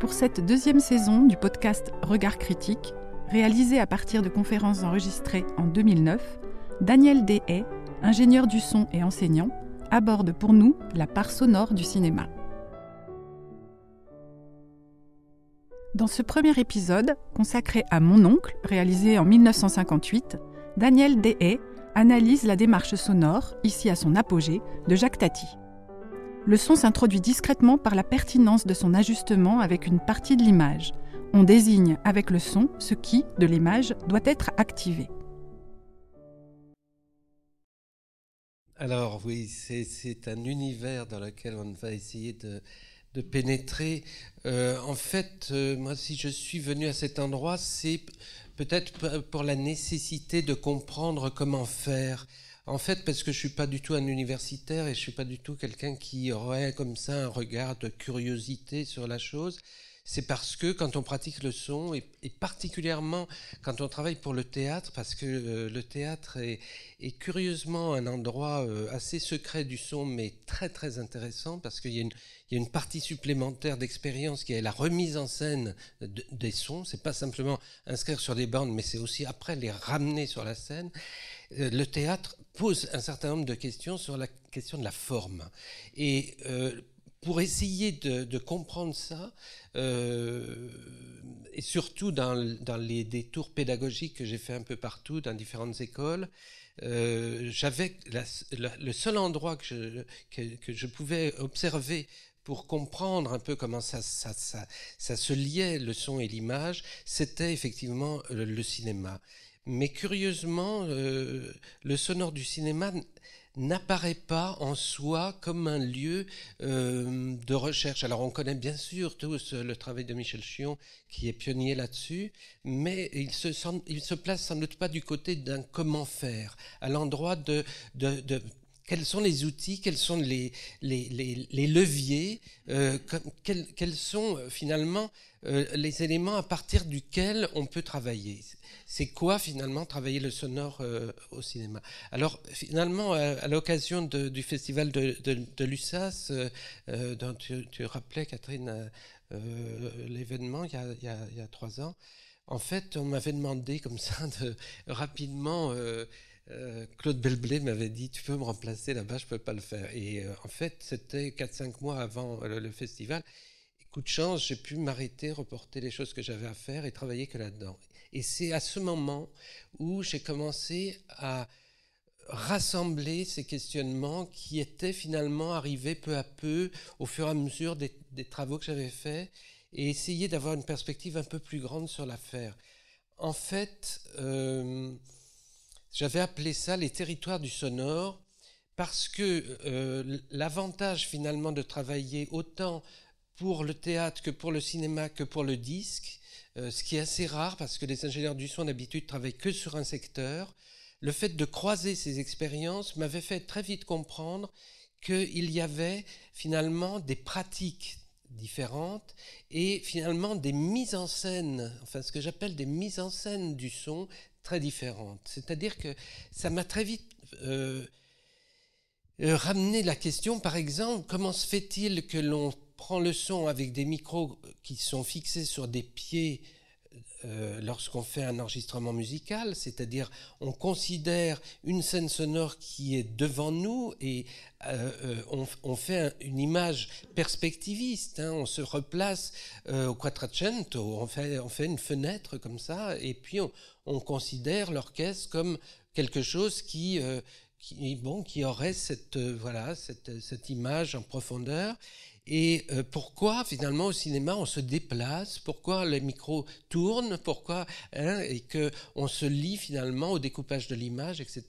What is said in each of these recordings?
Pour cette deuxième saison du podcast Regard critique, réalisé à partir de conférences enregistrées en 2009, Daniel Deshayes, ingénieur du son et enseignant, aborde pour nous la part sonore du cinéma. Dans ce premier épisode, consacré à Mon oncle, réalisé en 1958, Daniel est analyse la démarche sonore, ici à son apogée, de Jacques Tati. Le son s'introduit discrètement par la pertinence de son ajustement avec une partie de l'image. On désigne avec le son ce qui, de l'image, doit être activé. Alors oui, c'est un univers dans lequel on va essayer de, pénétrer. Euh, en fait, euh, moi, si je suis venu à cet endroit, c'est peut-être pour la nécessité de comprendre comment faire. En fait, parce que je suis pas du tout un universitaire et je suis pas du tout quelqu'un qui aurait comme ça un regard de curiosité sur la chose c'est parce que quand on pratique le son, et, particulièrement quand on travaille pour le théâtre, parce que euh, le théâtre est, curieusement un endroit euh, assez secret du son, mais très très intéressant, parce qu'il y, a une partie supplémentaire d'expérience qui est la remise en scène des sons. C'est pas simplement inscrire sur des bandes, mais c'est aussi après les ramener sur la scène. Euh, le théâtre pose un certain nombre de questions sur la question de la forme. Et pour essayer de, comprendre ça, euh, et surtout dans, les détours pédagogiques que j'ai fait un peu partout, dans différentes écoles, euh, j'avais le seul endroit que je, je pouvais observer pour comprendre un peu comment ça, ça, se liait, le son et l'image, c'était effectivement le, cinéma. Mais curieusement, euh, le sonore du cinéma n'apparaît pas en soi comme un lieu euh, de recherche. Alors on connaît bien sûr tous euh, le travail de Michel Chion qui est pionnier là-dessus, mais il se, se place sans doute pas du côté d'un comment faire, à l'endroit de quels sont les outils, quels sont les, les, leviers, euh, quels, sont euh, finalement euh, les éléments à partir duquel on peut travailler C'est quoi finalement travailler le sonore au cinéma Alors finalement, à, l'occasion du festival de, de, l'USAS, dont tu, rappelais Catherine l'événement il, il, y a trois ans, en fait, on m'avait demandé comme ça de rapidement euh, Claude Belblé m'avait dit Tu peux me remplacer là-bas, je ne peux pas le faire. Et euh, en fait, c'était 4-5 mois avant euh, le, festival. coup de chance, j'ai pu m'arrêter, reporter les choses que j'avais à faire et travailler que là-dedans. Et c'est à ce moment où j'ai commencé à rassembler ces questionnements qui étaient finalement arrivés peu à peu au fur et à mesure des, travaux que j'avais faits et essayer d'avoir une perspective un peu plus grande sur l'affaire. En fait, euh, j'avais appelé ça les territoires du sonore parce que euh, l'avantage finalement de travailler autant pour le théâtre que pour le cinéma que pour le disque, euh, ce qui est assez rare parce que les ingénieurs du son d'habitude travaillent que sur un secteur, le fait de croiser ces expériences m'avait fait très vite comprendre qu'il y avait finalement des pratiques différentes et finalement des mises en scène, enfin ce que j'appelle des mises en scène du son, très différente. C'est-à-dire que ça m'a très vite euh, euh, ramené la question, par exemple, comment se fait-il que l'on prend le son avec des micros qui sont fixés sur des pieds euh, lorsqu'on fait un enregistrement musical, c'est-à-dire on considère une scène sonore qui est devant nous et euh, euh, on, fait une image perspectiviste, hein. on se replace au Quattrocento, on fait, une fenêtre comme ça et puis on, considère l'orchestre comme quelque chose qui... bon, qui aurait cette image en profondeur. Et euh, pourquoi finalement au cinéma on se déplace, pourquoi le micros tourne pourquoi hein, et que on se lie finalement au découpage de l'image, etc.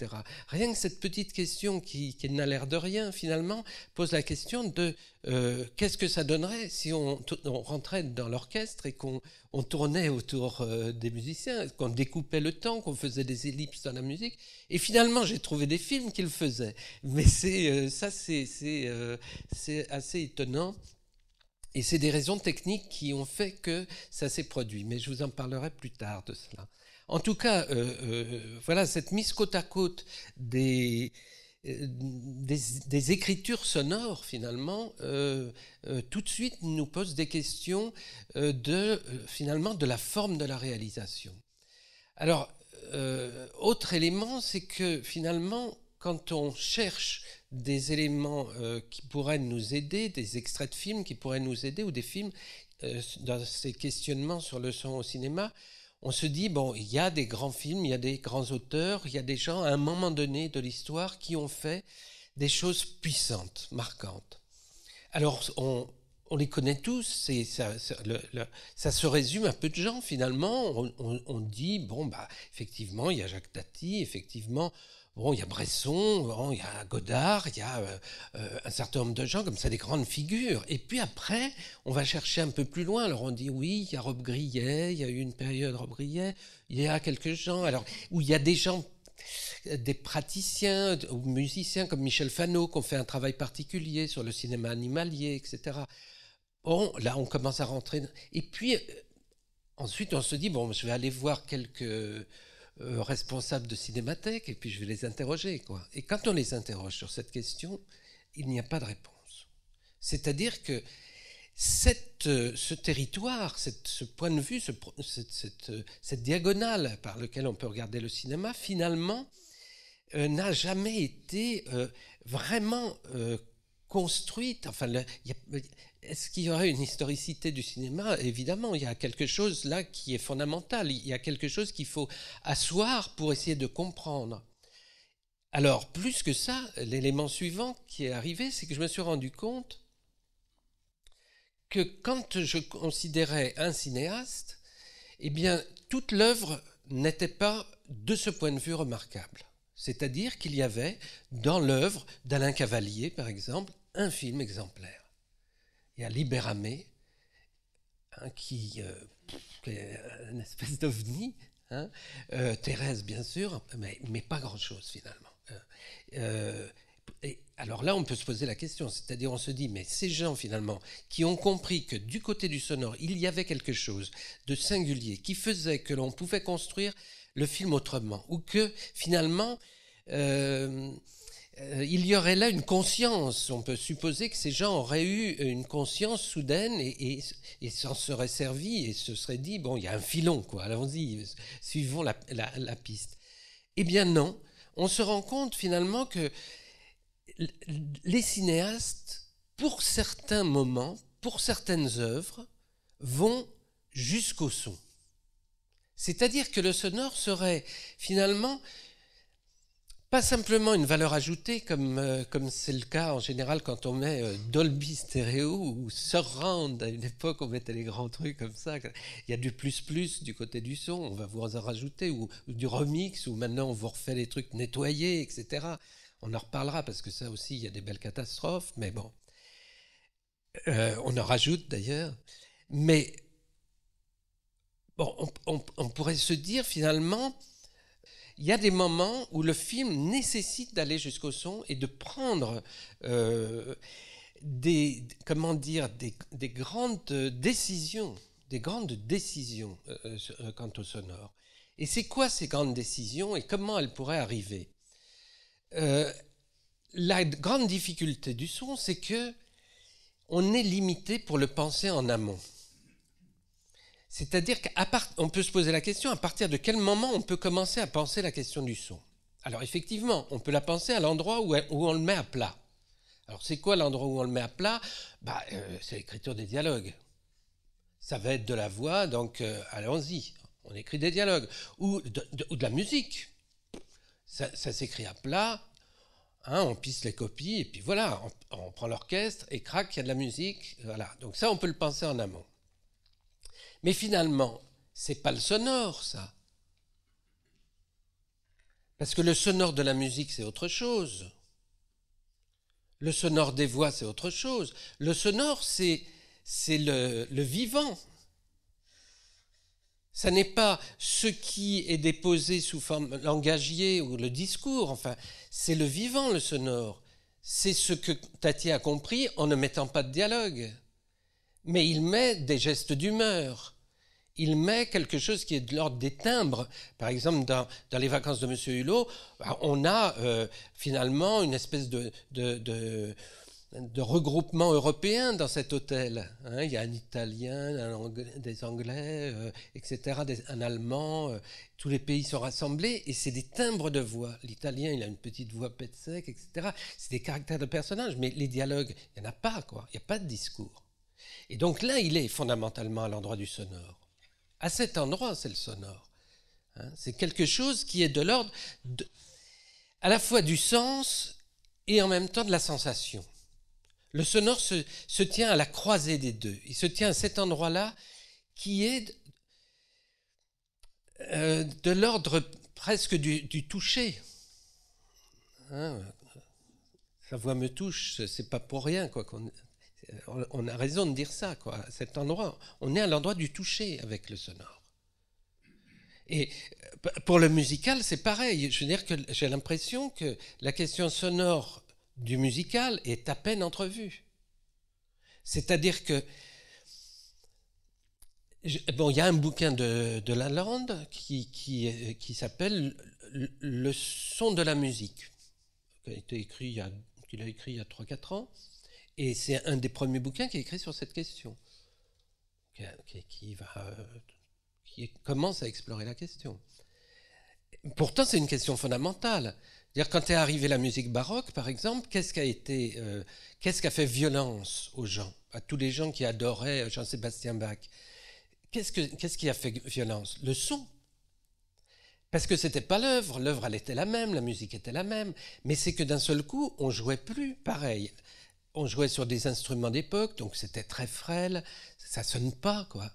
Rien que cette petite question qui n'a l'air de rien finalement pose la question de euh, qu'est-ce que ça donnerait si on, rentrait dans l'orchestre et qu'on tournait autour euh, des musiciens, qu'on découpait le temps, qu'on faisait des ellipses dans la musique. Et finalement, j'ai trouvé des films qu'il faisait. Mais c'est euh, ça, c'est assez étonnant. Et c'est des raisons techniques qui ont fait que ça s'est produit. Mais je vous en parlerai plus tard de cela. En tout cas, voilà cette mise côte à côte des euh, des, écritures sonores, finalement, euh, euh, tout de suite nous posent des questions de, finalement, de la forme de la réalisation. Alors, autre élément, c'est que finalement, quand on cherche des éléments qui pourraient nous aider, des extraits de films qui pourraient nous aider, ou des films dans ces questionnements sur le son au cinéma, on se dit, bon, il y a des grands films, il y a des grands auteurs, il y a des gens à un moment donné de l'histoire qui ont fait des choses puissantes, marquantes. Alors, on, les connaît tous, ça, se résume à peu de gens finalement. On, dit, bon, bah, effectivement, il y a Jacques Tati, effectivement, Bon, il y a Bresson, il y a Godard, il y a euh, euh, un certain nombre de gens comme ça, des grandes figures. Et puis après, on va chercher un peu plus loin. Alors on dit oui, il y a Rob Grillet, il y a eu une période Rob Grillet, il y a quelques gens. Alors où il y a des gens des praticiens ou musiciens comme Michel Fano qui ont fait un travail particulier sur le cinéma animalier, etc. Bon, là, on commence à rentrer. Et puis, euh, ensuite, on se dit, bon, je vais aller voir quelques euh, responsable de Cinémathèque, et puis je vais les interroger. Quoi. Et quand on les interroge sur cette question, il n'y a pas de réponse. C'est-à-dire que cette, euh, ce territoire, cette, ce point de vue, ce, cette, euh, cette, diagonale par laquelle on peut regarder le cinéma, finalement, n'a jamais été vraiment construite. Enfin, est-ce qu'il y aurait une historicité du cinéma Évidemment, il y a quelque chose là qui est fondamental. Il y a quelque chose qu'il faut asseoir pour essayer de comprendre. Alors, plus que ça, l'élément suivant qui est arrivé, c'est que je me suis rendu compte que quand je considérais un cinéaste, eh bien, toute l'œuvre n'était pas, de ce point de vue, remarquable. C'est-à-dire qu'il y avait dans l'œuvre d'Alain Cavalier, par exemple, un film exemplaire. Il y a Liberame, hein, euh, qui, est une espèce d'ovni. Hein. Euh, Thérèse, bien sûr, mais, mais pas grand-chose finalement. Hein. Euh, et alors là, on peut se poser la question, c'est-à-dire on se dit, mais ces gens finalement, qui ont compris que du côté du sonore, il y avait quelque chose de singulier, qui faisait que l'on pouvait construire le film autrement, ou que finalement, euh, il y aurait là une conscience. On peut supposer que ces gens auraient eu une conscience soudaine et, s'en seraient servis et se seraient dit bon, il y a un filon, quoi, allons-y, suivons la, la, piste. Eh bien, non. On se rend compte finalement que les cinéastes, pour certains moments, pour certaines œuvres, vont jusqu'au son. C'est-à-dire que le sonore serait finalement pas simplement une valeur ajoutée comme euh, comme c'est le cas en général quand on met euh, Dolby stéréo ou surround à une époque on mettait les grands trucs comme ça il y a du plus plus du côté du son on va vous en rajouter ou, du remix ou maintenant on vous refait les trucs nettoyés etc on en reparlera parce que ça aussi il y a des belles catastrophes mais bon euh, on en rajoute d'ailleurs mais bon on pourrait se dire finalement il y a des moments où le film nécessite d'aller jusqu'au son et de prendre euh, des, comment dire, des, grandes décisions, des grandes décisions euh, euh, quant au sonore. Et c'est quoi ces grandes décisions et comment elles pourraient arriver La grande difficulté du son, c'est que on est limité pour le penser en amont. C'est-à-dire qu'on peut se poser la question à partir de quel moment on peut commencer à penser la question du son. Alors effectivement, on peut la penser à l'endroit où, on le met à plat. Alors c'est quoi l'endroit où on le met à plat bah, euh, C'est l'écriture des dialogues. Ça va être de la voix, donc euh, allons-y, on écrit des dialogues. Ou de, la musique. Ça, s'écrit à plat, hein, on pisse les copies, et puis voilà, on, prend l'orchestre, et crac, il y a de la musique. Voilà. Donc ça, on peut le penser en amont. Mais finalement, c'est pas le sonore, ça. Parce que le sonore de la musique, c'est autre chose. Le sonore des voix, c'est autre chose. Le sonore, c'est, c'est le, vivant. Ça n'est pas ce qui est déposé sous forme langagier ou le discours, enfin, c'est le vivant, le sonore. C'est ce que Tati a compris en ne mettant pas de dialogue mais il met des gestes d'humeur. Il met quelque chose qui est de l'ordre des timbres. Par exemple, dans, les vacances de M. Hulot, bah, on a euh, finalement une espèce de, regroupement européen dans cet hôtel. Hein. il y a un Italien, des Anglais, euh, etc., un Allemand. Euh. tous les pays sont rassemblés et c'est des timbres de voix. L'Italien, il a une petite voix pète sec, etc. C'est des caractères de personnages, mais les dialogues, il n'y en a pas, quoi. Il n'y a pas de discours. Et donc là, il est fondamentalement à l'endroit du sonore. À cet endroit, c'est le sonore. Hein. c'est quelque chose qui est de l'ordre à la fois du sens et en même temps de la sensation. Le sonore se, tient à la croisée des deux. Il se tient à cet endroit-là qui est euh, de l'ordre presque du, toucher. la hein, Sa voix me touche, c'est pas pour rien quoi qu'on euh, on a raison de dire ça, quoi. Cet endroit, on est à l'endroit du toucher avec le sonore. Et euh, pour le musical, c'est pareil. Je veux dire que j'ai l'impression que la question sonore du musical est à peine entrevue. C'est-à-dire que bon, il y a un bouquin de, de Lalande qui, euh, s'appelle Le son de la musique, qui a été écrit il a, a écrit il y a 3-4 ans. Et c'est un des premiers bouquins qui est écrit sur cette question, qui, euh, commence à explorer la question. Pourtant, c'est une question fondamentale. Dire quand est arrivée la musique baroque, par exemple, qu'est-ce qui a été, euh, qu'est-ce fait violence aux gens, à tous les gens qui adoraient euh, Jean-Sébastien Bach qu'est-ce, que, qu'est-ce qui a fait violence Le son. Parce que c'était pas l'œuvre, l'œuvre elle était la même, la musique était la même, mais c'est que d'un seul coup, on jouait plus pareil on jouait sur des instruments d'époque, donc c'était très frêle, ça sonne pas, quoi.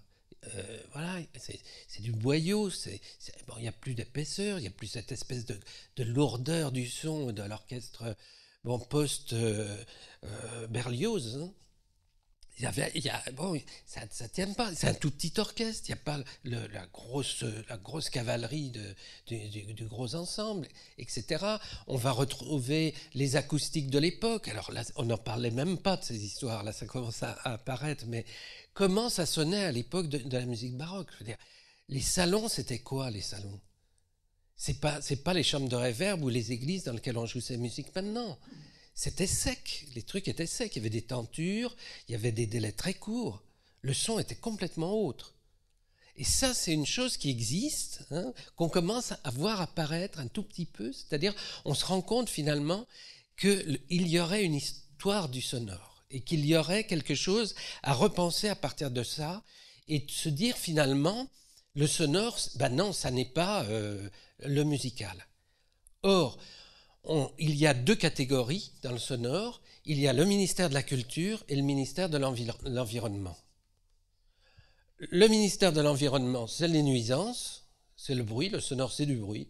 Euh, voilà, c'est du boyau, il bon, n'y a plus d'épaisseur, il n'y a plus cette espèce de, lourdeur du son de l'orchestre bon, post-Berlioz. Euh, euh, hein. Il y a, bon, ça ne tient pas. C'est un tout petit orchestre. Il n'y a pas la, grosse, la grosse cavalerie de, du, gros ensemble, etc. On va retrouver les acoustiques de l'époque. Alors là, on n'en parlait même pas de ces histoires. Là, ça commence à, apparaître. Mais comment ça sonnait à l'époque de, la musique baroque Je veux dire, Les salons, c'était quoi les salons C'est pas, pas les chambres de réverb ou les églises dans lesquelles on joue ces musiques maintenant c'était sec, les trucs étaient secs, il y avait des tentures, il y avait des délais très courts, le son était complètement autre. Et ça, c'est une chose qui existe, hein, qu'on commence à voir apparaître un tout petit peu, c'est-à-dire on se rend compte finalement qu'il y aurait une histoire du sonore et qu'il y aurait quelque chose à repenser à partir de ça et de se dire finalement, le sonore, ben non, ça n'est pas euh, le musical. Or, il y a deux catégories dans le sonore. Il y a le ministère de la Culture et le ministère de l'Environnement. Le ministère de l'Environnement, c'est les nuisances, c'est le bruit, le sonore, c'est du bruit.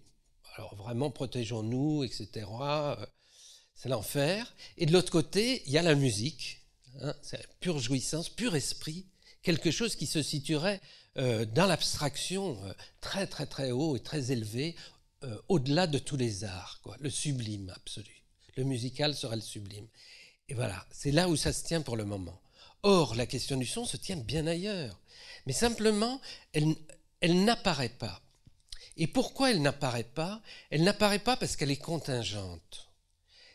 Alors vraiment, protégeons-nous, etc. Euh, c'est l'enfer. Et de l'autre côté, il y a la musique. Hein. c'est pure jouissance, pur esprit, quelque chose qui se situerait euh, dans l'abstraction euh, très très très haut et très élevé. Euh, au-delà de tous les arts, quoi, le sublime absolu. Le musical sera le sublime. Et voilà, c'est là où ça se tient pour le moment. Or, la question du son se tient bien ailleurs. Mais simplement, elle, elle n'apparaît pas. Et pourquoi elle n'apparaît pas Elle n'apparaît pas parce qu'elle est contingente.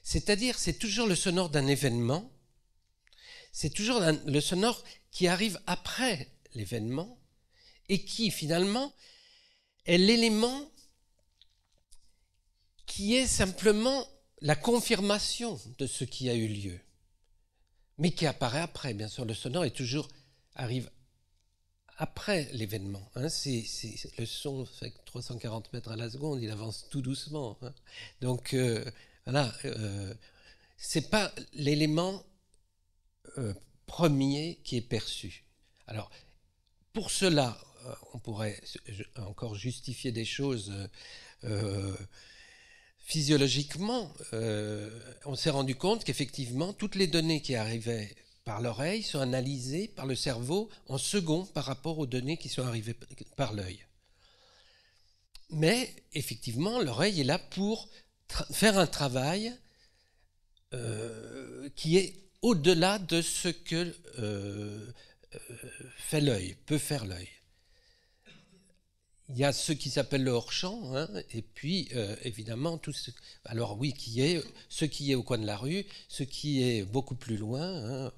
C'est-à-dire, c'est toujours le sonore d'un événement, c'est toujours le sonore qui arrive après l'événement, et qui, finalement, est l'élément qui est simplement la confirmation de ce qui a eu lieu, mais qui apparaît après. Bien sûr, le sonore est toujours arrive après l'événement. Hein. c'est, le son fait 340 mètres à la seconde, il avance tout doucement. Hein. Donc ce euh, voilà, euh, c'est pas l'élément euh, premier qui est perçu. Alors pour cela, on pourrait encore justifier des choses physiologiquement, euh, on s'est rendu compte qu'effectivement, toutes les données qui arrivaient par l'oreille sont analysées par le cerveau en second par rapport aux données qui sont arrivées par l'œil. Mais effectivement, l'oreille est là pour faire un travail euh, qui est au-delà de ce que euh, fait l'œil, peut faire l'œil il y a ceux qui s'appellent le hors-champ, hein, et puis euh, évidemment, tout ce, alors oui, qui est ce qui est au coin de la rue, ce qui est beaucoup plus loin, hein,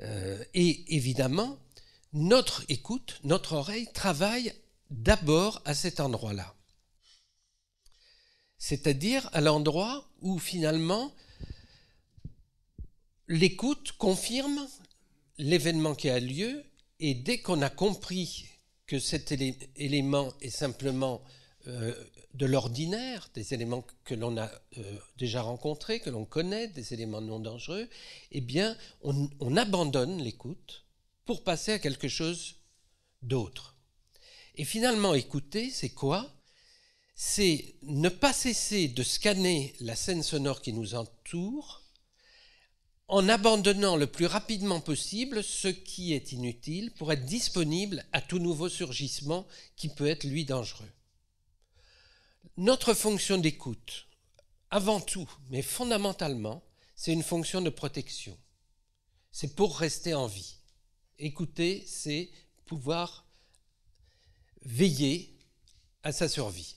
euh, et évidemment, notre écoute, notre oreille travaille d'abord à cet endroit-là. C'est-à-dire à l'endroit où finalement l'écoute confirme l'événement qui a lieu, et dès qu'on a compris que cet élément est simplement euh, de l'ordinaire, des éléments que l'on a euh, déjà rencontrés, que l'on connaît, des éléments non dangereux, eh bien, on abandonne l'écoute pour passer à quelque chose d'autre. Et finalement, écouter, c'est quoi C'est ne pas cesser de scanner la scène sonore qui nous entoure en abandonnant le plus rapidement possible ce qui est inutile pour être disponible à tout nouveau surgissement qui peut être lui dangereux. Notre fonction d'écoute, avant tout, mais fondamentalement, c'est une fonction de protection. C'est pour rester en vie. Écouter, c'est pouvoir veiller à sa survie.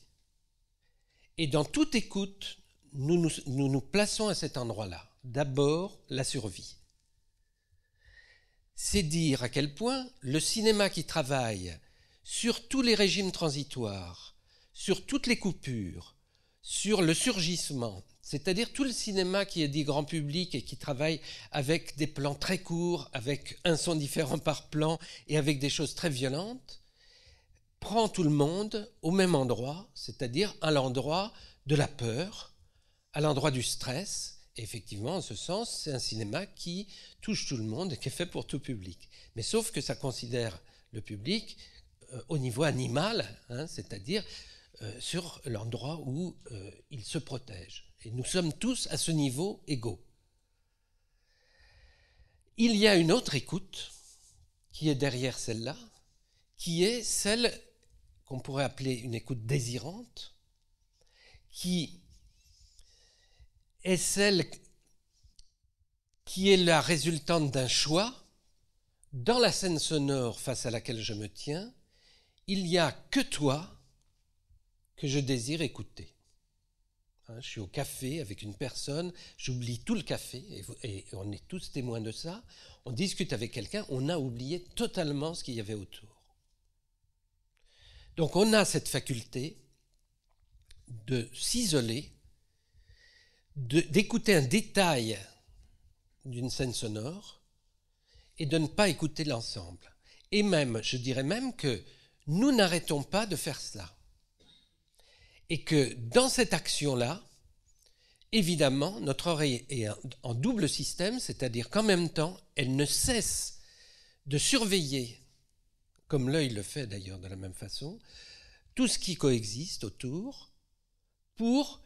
Et dans toute écoute, nous nous, plaçons à cet endroit-là d'abord la survie. C'est dire à quel point le cinéma qui travaille sur tous les régimes transitoires, sur toutes les coupures, sur le surgissement, c'est-à-dire tout le cinéma qui est dit grand public et qui travaille avec des plans très courts, avec un son différent par plan et avec des choses très violentes, prend tout le monde au même endroit, c'est-à-dire à, à l'endroit de la peur, à l'endroit du stress, effectivement, en ce sens, c'est un cinéma qui touche tout le monde et qui est fait pour tout public. Mais sauf que ça considère le public euh, au niveau animal, hein, c'est-à-dire euh, sur l'endroit où euh, il se protège. Et nous sommes tous à ce niveau égaux. Il y a une autre écoute qui est derrière celle-là, qui est celle qu'on pourrait appeler une écoute désirante, qui est celle qui est la résultante d'un choix, dans la scène sonore face à laquelle je me tiens, il n'y a que toi que je désire écouter. Hein, je suis au café avec une personne, j'oublie tout le café, et, et, on est tous témoins de ça. On discute avec quelqu'un, on a oublié totalement ce qu'il y avait autour. Donc on a cette faculté de s'isoler d'écouter un détail d'une scène sonore et de ne pas écouter l'ensemble. Et même, je dirais même que nous n'arrêtons pas de faire cela. Et que dans cette action-là, évidemment, notre oreille est en double système, c'est-à-dire qu'en même temps, elle ne cesse de surveiller, comme l'œil le fait d'ailleurs de la même façon, tout ce qui coexiste autour pour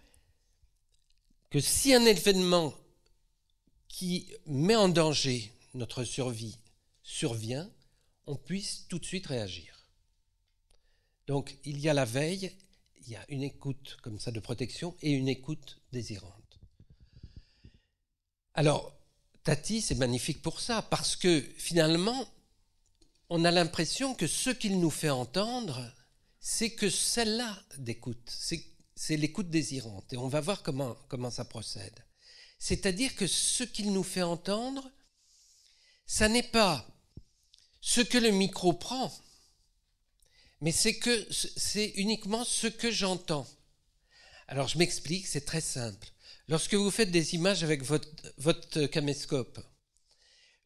que si un événement qui met en danger notre survie survient, on puisse tout de suite réagir. Donc il y a la veille, il y a une écoute comme ça de protection et une écoute désirante. Alors Tati, c'est magnifique pour ça, parce que finalement, on a l'impression que ce qu'il nous fait entendre, c'est que celle-là d'écoute, c'est c'est l'écoute désirante. Et on va voir comment, comment ça procède. C'est-à-dire que ce qu'il nous fait entendre, ça n'est pas ce que le micro prend, mais c'est que c'est uniquement ce que j'entends. Alors je m'explique, c'est très simple. Lorsque vous faites des images avec votre, caméscope,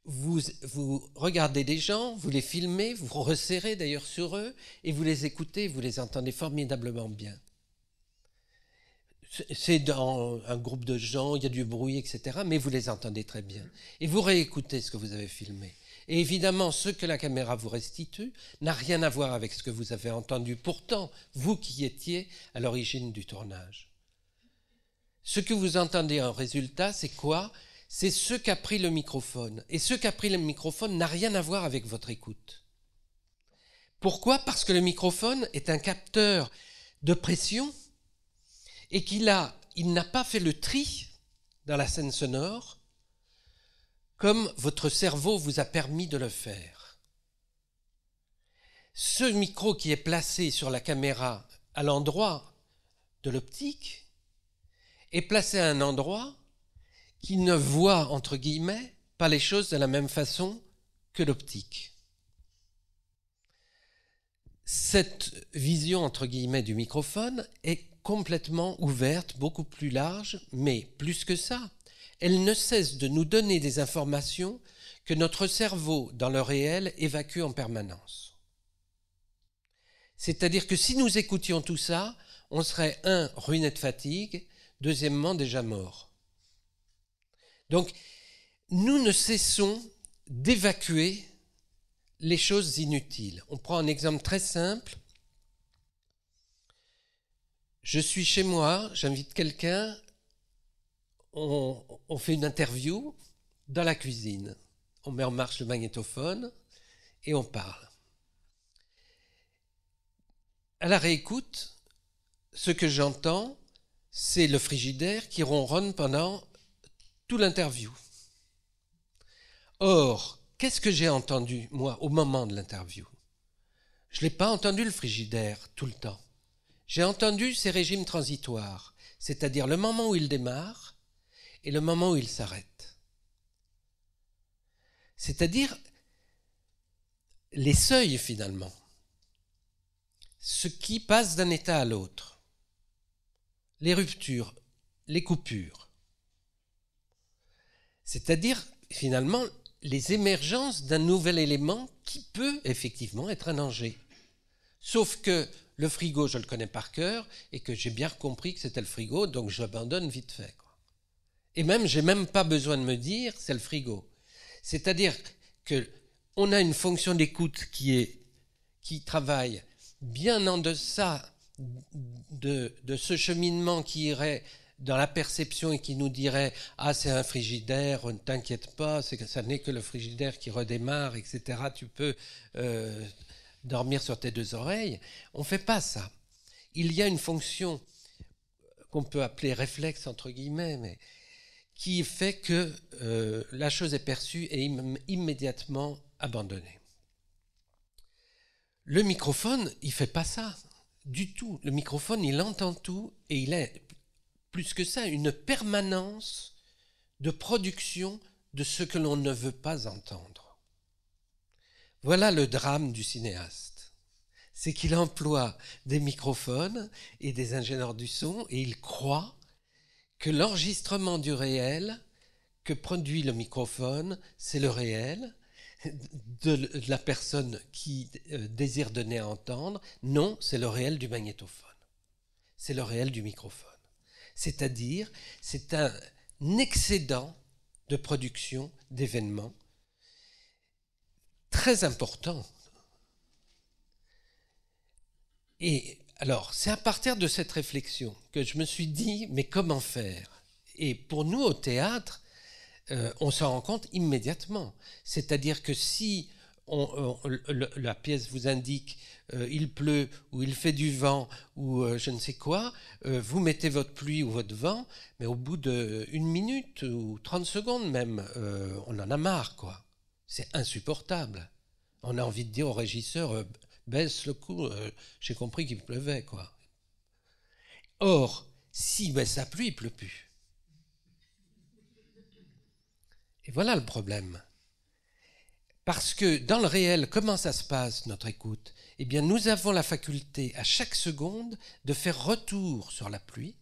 vous, vous regardez des gens, vous les filmez, vous resserrez d'ailleurs sur eux, et vous les écoutez, vous les entendez formidablement bien c'est dans un groupe de gens, il y a du bruit, etc. Mais vous les entendez très bien. Et vous réécoutez ce que vous avez filmé. Et évidemment, ce que la caméra vous restitue n'a rien à voir avec ce que vous avez entendu. Pourtant, vous qui étiez à l'origine du tournage. Ce que vous entendez en résultat, c'est quoi C'est ce qu'a pris le microphone. Et ce qu'a pris le microphone n'a rien à voir avec votre écoute. Pourquoi Parce que le microphone est un capteur de pression et qu'il a, il n'a pas fait le tri dans la scène sonore comme votre cerveau vous a permis de le faire. Ce micro qui est placé sur la caméra à l'endroit de l'optique est placé à un endroit qui ne voit, entre guillemets, pas les choses de la même façon que l'optique. Cette vision, entre guillemets, du microphone est complètement ouverte, beaucoup plus large, mais plus que ça, elle ne cesse de nous donner des informations que notre cerveau, dans le réel, évacue en permanence. C'est-à-dire que si nous écoutions tout ça, on serait, un, ruiné de fatigue, deuxièmement, déjà mort. Donc, nous ne cessons d'évacuer les choses inutiles. On prend un exemple très simple. Je suis chez moi, j'invite quelqu'un, on, fait une interview dans la cuisine. On met en marche le magnétophone et on parle. À la réécoute, ce que j'entends, c'est le frigidaire qui ronronne pendant tout l'interview. Or, qu'est-ce que j'ai entendu, moi, au moment de l'interview Je n'ai pas entendu le frigidaire tout le temps. J'ai entendu ces régimes transitoires, c'est-à-dire le moment où ils démarrent et le moment où ils s'arrêtent. C'est-à-dire les seuils finalement, ce qui passe d'un état à l'autre, les ruptures, les coupures, c'est-à-dire finalement les émergences d'un nouvel élément qui peut effectivement être un danger. Sauf que le frigo, je le connais par cœur et que j'ai bien compris que c'était le frigo, donc j'abandonne vite fait. Et même, j'ai même pas besoin de me dire c'est le frigo. C'est-à-dire que on a une fonction d'écoute qui est qui travaille bien en deçà de, ce cheminement qui irait dans la perception et qui nous dirait ah c'est un frigidaire, ne t'inquiète pas, c'est que ça n'est que le frigidaire qui redémarre, etc. Tu peux euh, dormir sur tes deux oreilles. On ne fait pas ça. Il y a une fonction qu'on peut appeler réflexe, entre guillemets, qui fait que euh, la chose est perçue et immédiatement abandonnée. Le microphone, il fait pas ça du tout. Le microphone, il entend tout et il est plus que ça, une permanence de production de ce que l'on ne veut pas entendre. Voilà le drame du cinéaste. C'est qu'il emploie des microphones et des ingénieurs du son et il croit que l'enregistrement du réel que produit le microphone, c'est le réel de la personne qui euh, désire donner à entendre. Non, c'est le réel du magnétophone. C'est le réel du microphone. C'est-à-dire, c'est un excédent de production d'événements très important. Et alors, c'est à partir de cette réflexion que je me suis dit, mais comment faire Et pour nous, au théâtre, euh, on s'en rend compte immédiatement. C'est-à-dire que si on, euh, la pièce vous indique euh, il pleut ou il fait du vent ou je ne sais quoi, vous mettez votre pluie ou votre vent, mais au bout d'une minute ou 30 secondes même, on en a marre quoi. C'est insupportable. On a envie de dire au régisseur, euh, baisse le coup, euh, j'ai compris qu'il pleuvait, quoi. Or, si baisse la pluie, il pleut plus. Et voilà le problème. Parce que dans le réel, comment ça se passe, notre écoute Eh bien, nous avons la faculté, à chaque seconde, de faire retour sur la pluie,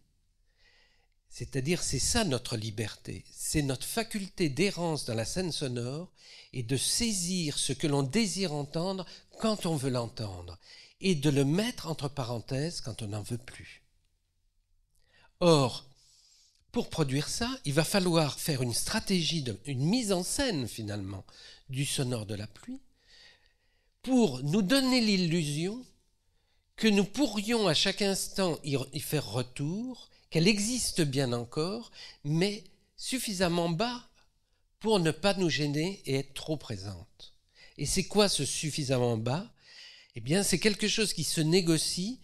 c'est-à-dire, c'est ça notre liberté, c'est notre faculté d'errance dans la scène sonore et de saisir ce que l'on désire entendre quand on veut l'entendre et de le mettre entre parenthèses quand on n'en veut plus. Or, pour produire ça, il va falloir faire une stratégie, une mise en scène finalement du sonore de la pluie pour nous donner l'illusion que nous pourrions à chaque instant y faire retour qu'elle existe bien encore, mais suffisamment bas pour ne pas nous gêner et être trop présente. Et c'est quoi ce suffisamment bas Eh bien, c'est quelque chose qui se négocie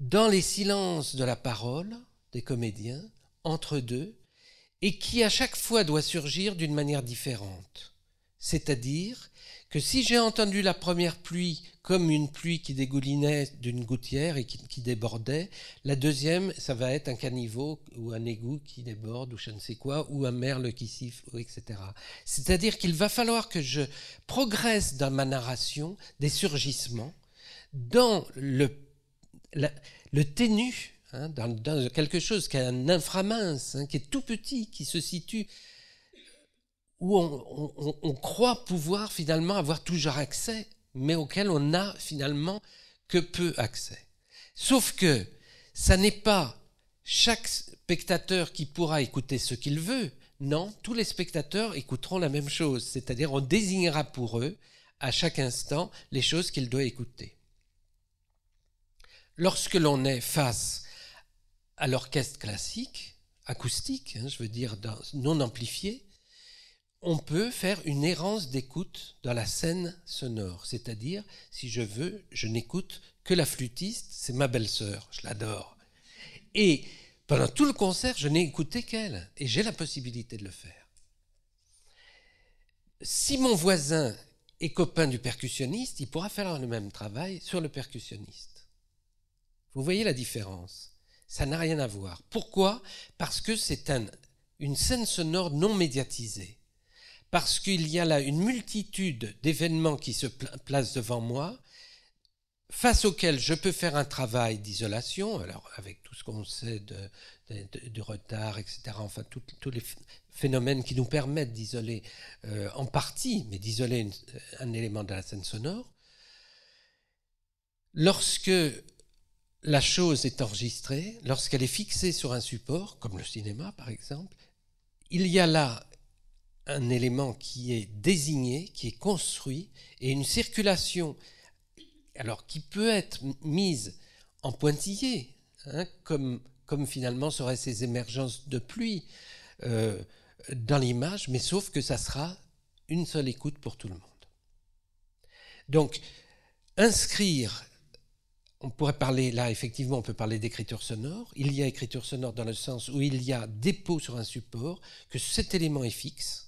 dans les silences de la parole des comédiens, entre deux, et qui à chaque fois doit surgir d'une manière différente. C'est-à-dire que si j'ai entendu la première pluie comme une pluie qui dégoulinait d'une gouttière et qui, débordait. La deuxième, ça va être un caniveau ou un égout qui déborde ou je ne sais quoi, ou un merle qui siffle, etc. C'est-à-dire qu'il va falloir que je progresse dans ma narration des surgissements, dans le, le ténu, hein, dans, quelque chose qui est un inframince, hein, qui est tout petit, qui se situe où on croit pouvoir finalement avoir toujours accès mais auquel on n'a finalement que peu accès. Sauf que ça n'est pas chaque spectateur qui pourra écouter ce qu'il veut. Non, tous les spectateurs écouteront la même chose, c'est-à-dire on désignera pour eux à chaque instant les choses qu'ils doivent écouter. Lorsque l'on est face à l'orchestre classique, acoustique, hein, je veux dire non amplifié, on peut faire une errance d'écoute dans la scène sonore. C'est-à-dire, si je veux, je n'écoute que la flûtiste, c'est ma belle-sœur, je l'adore. Et pendant tout le concert, je n'ai écouté qu'elle, et j'ai la possibilité de le faire. Si mon voisin est copain du percussionniste, il pourra faire le même travail sur le percussionniste. Vous voyez la différence Ça n'a rien à voir. Pourquoi Parce que c'est une scène sonore non médiatisée parce qu'il y a là une multitude d'événements qui se placent devant moi, face auxquels je peux faire un travail d'isolation, alors avec tout ce qu'on sait de, de, retard, etc., enfin tous les phénomènes qui nous permettent d'isoler euh, en partie, mais d'isoler un élément de la scène sonore, lorsque la chose est enregistrée, lorsqu'elle est fixée sur un support, comme le cinéma par exemple, il y a là un élément qui est désigné, qui est construit, et une circulation, alors qui peut être mise en pointillé, hein, comme, finalement seraient ces émergences de pluie euh, dans l'image, mais sauf que ça sera une seule écoute pour tout le monde. Donc, inscrire, on pourrait parler, là effectivement, on peut parler d'écriture sonore. Il y a écriture sonore dans le sens où il y a dépôt sur un support, que cet élément est fixe,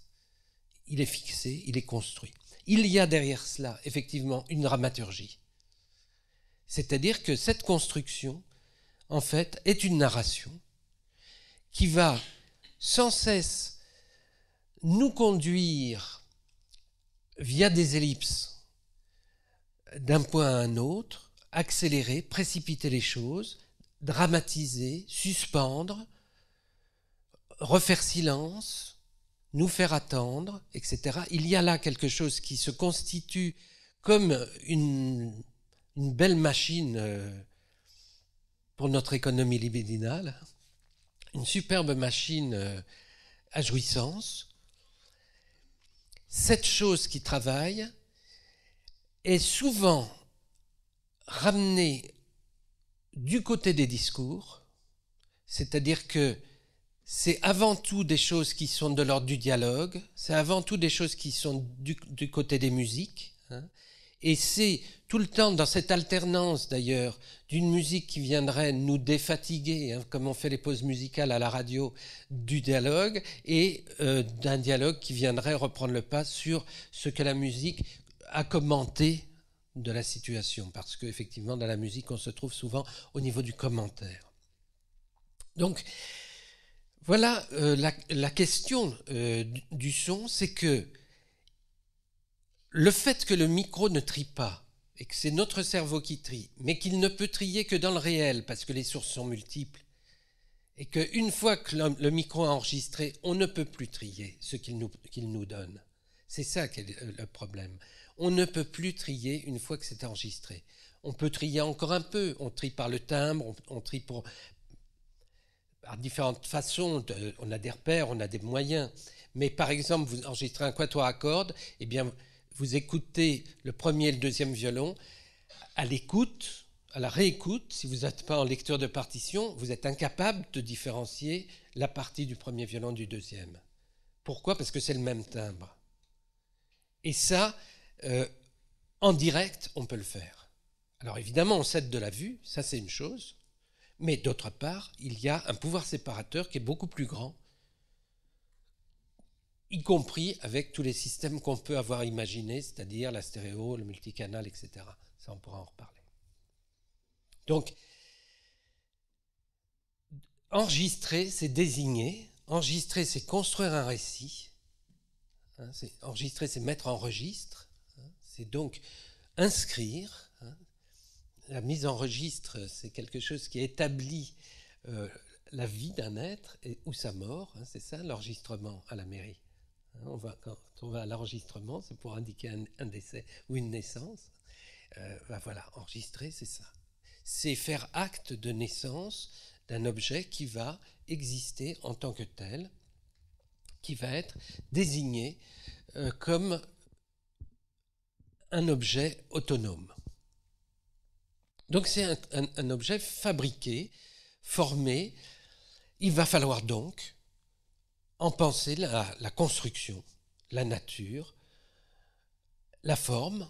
il est fixé, il est construit. Il y a derrière cela, effectivement, une dramaturgie. C'est-à-dire que cette construction, en fait, est une narration qui va sans cesse nous conduire via des ellipses d'un point à un autre, accélérer, précipiter les choses, dramatiser, suspendre, refaire silence, nous faire attendre, etc. Il y a là quelque chose qui se constitue comme une, belle machine euh, pour notre économie libidinale, une superbe machine euh, à jouissance. Cette chose qui travaille est souvent ramenée du côté des discours, c'est-à-dire que c'est avant tout des choses qui sont de l'ordre du dialogue, c'est avant tout des choses qui sont du, côté des musiques. Hein. Et c'est tout le temps dans cette alternance d'ailleurs d'une musique qui viendrait nous défatiguer, hein, comme on fait les pauses musicales à la radio, du dialogue et euh, d'un dialogue qui viendrait reprendre le pas sur ce que la musique a commenté de la situation, parce qu'effectivement dans la musique on se trouve souvent au niveau du commentaire. Donc voilà euh, la, question euh, du son, c'est que le fait que le micro ne trie pas, et que c'est notre cerveau qui trie, mais qu'il ne peut trier que dans le réel, parce que les sources sont multiples, et qu'une fois que le, micro a enregistré, on ne peut plus trier ce qu'il nous, donne. C'est ça qui est le problème. On ne peut plus trier une fois que c'est enregistré. On peut trier encore un peu, on trie par le timbre, on trie pour, par différentes façons. on a des repères, on a des moyens. Mais par exemple, vous enregistrez un quatuor à cordes, et eh bien, vous écoutez le premier et le deuxième violon. À l'écoute, à la réécoute, si vous n'êtes pas en lecture de partition, vous êtes incapable de différencier la partie du premier violon du deuxième. Pourquoi Parce que c'est le même timbre. Et ça, euh, en direct, on peut le faire. Alors évidemment, on cède de la vue, ça c'est une chose. Mais d'autre part, il y a un pouvoir séparateur qui est beaucoup plus grand, y compris avec tous les systèmes qu'on peut avoir imaginés, c'est-à-dire la stéréo, le multicanal, etc. Ça, on pourra en reparler. Donc, enregistrer, c'est désigner. Enregistrer, c'est construire un récit. Hein, enregistrer, c'est mettre en registre. Hein, c'est donc inscrire la mise en registre, c'est quelque chose qui établit euh, la vie d'un être ou sa mort. Hein, c'est ça l'enregistrement à la mairie. Hein, on va, quand on va à l'enregistrement, c'est pour indiquer un, décès ou une naissance. Euh, ben voilà, enregistrer, c'est ça. C'est faire acte de naissance d'un objet qui va exister en tant que tel, qui va être désigné euh, comme un objet autonome. Donc c'est un, objet fabriqué, formé. Il va falloir donc en penser la, construction, la nature, la forme,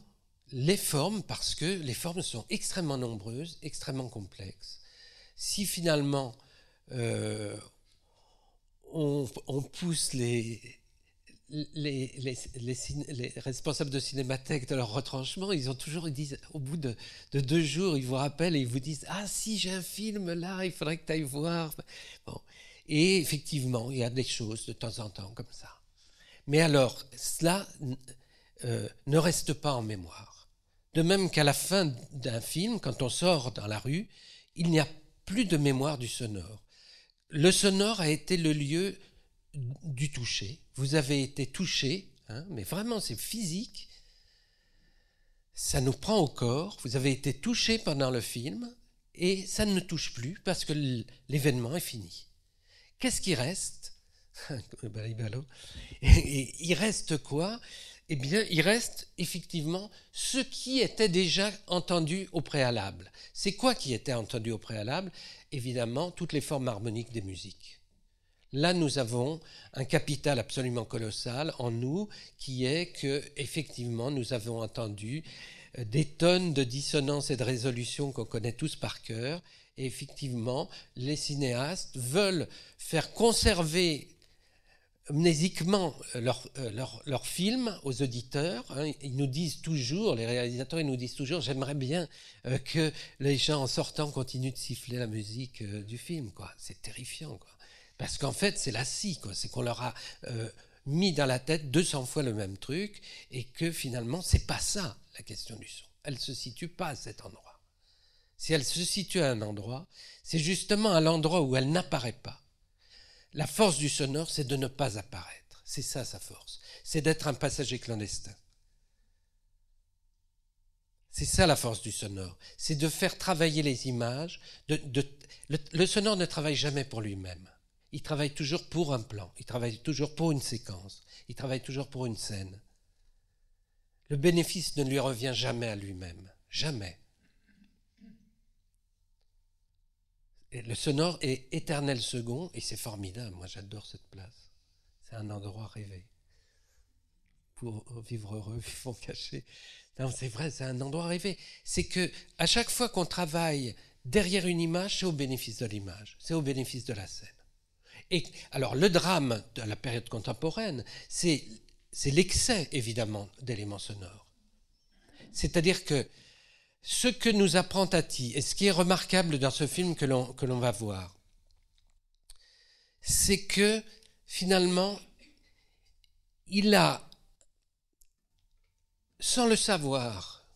les formes, parce que les formes sont extrêmement nombreuses, extrêmement complexes. Si finalement euh, on, pousse les, les, responsables de cinémathèque, de leur retranchement, ils ont toujours, ils au bout de, deux jours, ils vous rappellent et ils vous disent Ah, si, j'ai un film là, il faudrait que tu ailles voir. Et effectivement, il y a des choses de temps en temps comme ça. Mais alors, cela euh, ne reste pas en mémoire. De même qu'à la fin d'un film, quand on sort dans la rue, il n'y a plus de mémoire du sonore. Le sonore a été le lieu du toucher. Vous avez été touché, hein, mais vraiment c'est physique. Ça nous prend au corps. Vous avez été touché pendant le film et ça ne touche plus parce que l'événement est fini. Qu'est-ce qui reste bah, Il reste quoi Eh bien, il reste effectivement ce qui était déjà entendu au préalable. C'est quoi qui était entendu au préalable Évidemment, toutes les formes harmoniques des musiques. Là, nous avons un capital absolument colossal en nous qui est que, effectivement, nous avons entendu euh, des tonnes de dissonances et de résolutions qu'on connaît tous par cœur. Et effectivement, les cinéastes veulent faire conserver mnésiquement euh, euh, leur, leur, film aux auditeurs. Hein. ils nous disent toujours, les réalisateurs, ils nous disent toujours, j'aimerais bien que les gens en sortant continuent de siffler la musique du film. C'est terrifiant. Quoi. Parce qu'en fait, c'est la scie, c'est qu'on leur a euh, mis dans la tête 200 fois le même truc et que finalement, c'est pas ça la question du son. Elle se situe pas à cet endroit. Si elle se situe à un endroit, c'est justement à l'endroit où elle n'apparaît pas. La force du sonore, c'est de ne pas apparaître. C'est ça sa force. C'est d'être un passager clandestin. C'est ça la force du sonore. C'est de faire travailler les images. le sonore ne travaille jamais pour lui-même il travaille toujours pour un plan, il travaille toujours pour une séquence, il travaille toujours pour une scène. Le bénéfice ne lui revient jamais à lui-même, jamais. le sonore est éternel second et c'est formidable, moi j'adore cette place. C'est un endroit rêvé. Pour vivre heureux, vivre caché. Non, c'est vrai, c'est un endroit rêvé. C'est que à chaque fois qu'on travaille derrière une image, c'est au bénéfice de l'image, c'est au bénéfice de la scène. Et alors le drame de la période contemporaine, c'est l'excès évidemment d'éléments sonores. C'est-à-dire que ce que nous apprend Tati, et ce qui est remarquable dans ce film que l'on va voir, c'est que finalement, il a, sans le savoir,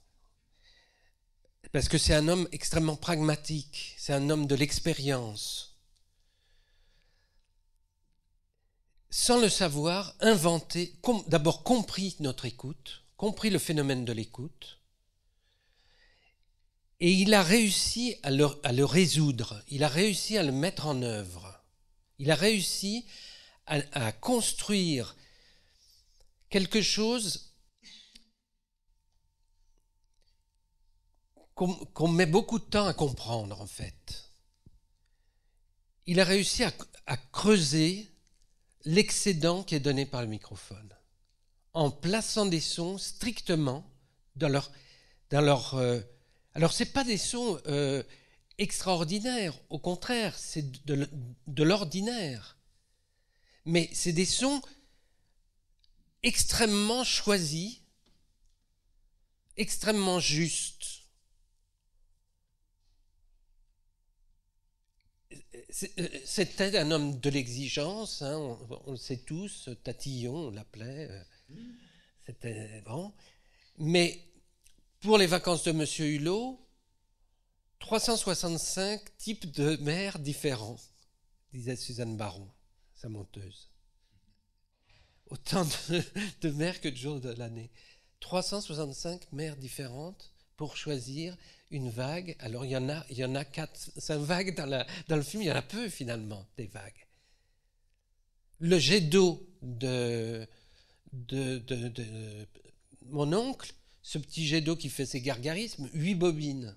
parce que c'est un homme extrêmement pragmatique, c'est un homme de l'expérience, sans le savoir, inventé, d'abord compris notre écoute, compris le phénomène de l'écoute, et il a réussi à le, résoudre, il a réussi à le mettre en œuvre, il a réussi à, construire quelque chose qu'on met beaucoup de temps à comprendre en fait. Il a réussi à creuser l'excédent qui est donné par le microphone, en plaçant des sons strictement dans leur... Euh, alors, ce pas des sons euh, extraordinaires, au contraire, c'est de, de l'ordinaire. Mais c'est des sons extrêmement choisis, extrêmement justes. Euh, c'était un homme de l'exigence, hein, on, le sait tous, Tatillon, on l'appelait. Euh, c'était bon. Mais pour les vacances de Monsieur Hulot, 365 types de mères différents, disait Suzanne Baron, sa monteuse. Autant de, de mères que de jours de l'année. 365 mères différentes pour choisir une vague. Alors il y en a, il y en a quatre, cinq vagues dans, dans le film, il y en a peu finalement des vagues. Le jet d'eau de, de, mon oncle, ce petit jet d'eau qui fait ses gargarismes, huit bobines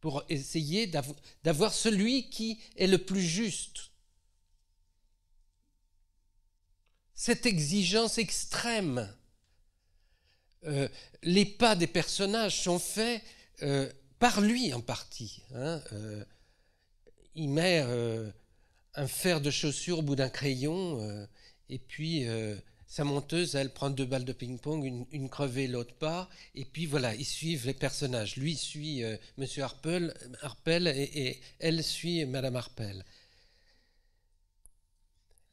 pour essayer d'avoir celui qui est le plus juste. Cette exigence extrême euh, les pas des personnages sont faits euh, par lui en partie. Hein, euh, il met un fer de chaussure au bout d'un crayon, et puis sa monteuse, elle prend deux balles de ping-pong, une, crevée, l'autre pas, et puis voilà, ils suivent les personnages. Lui suit Monsieur Harpel, et, et, elle suit Madame Harpel.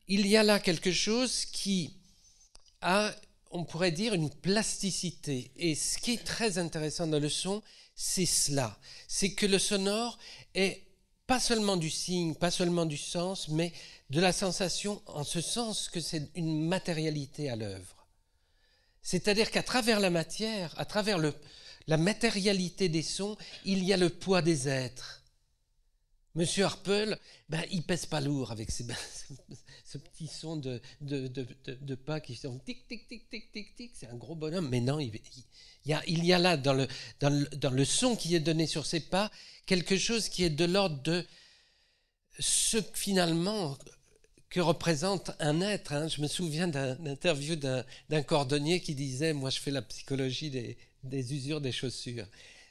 Il y a là quelque chose qui a on pourrait dire une plasticité. Et ce qui est très intéressant dans le son, c'est cela. C'est que le sonore est pas seulement du signe, pas seulement du sens, mais de la sensation en ce sens que c'est une matérialité à l'œuvre. C'est-à-dire qu'à travers la matière, à travers la matérialité des sons, il y a le poids des êtres, Monsieur Harpel, ben, il pèse pas lourd avec ses, ce petit son de, de, de, pas qui sont tic, tic, tic, tic, tic, tic. C'est un gros bonhomme. Mais non, il, il, y, a, il y a là, dans le, dans, dans le son qui est donné sur ses pas, quelque chose qui est de l'ordre de ce que finalement que représente un être. Hein. Je me souviens d'un interview d'un cordonnier qui disait, moi je fais la psychologie des, des usures des chaussures.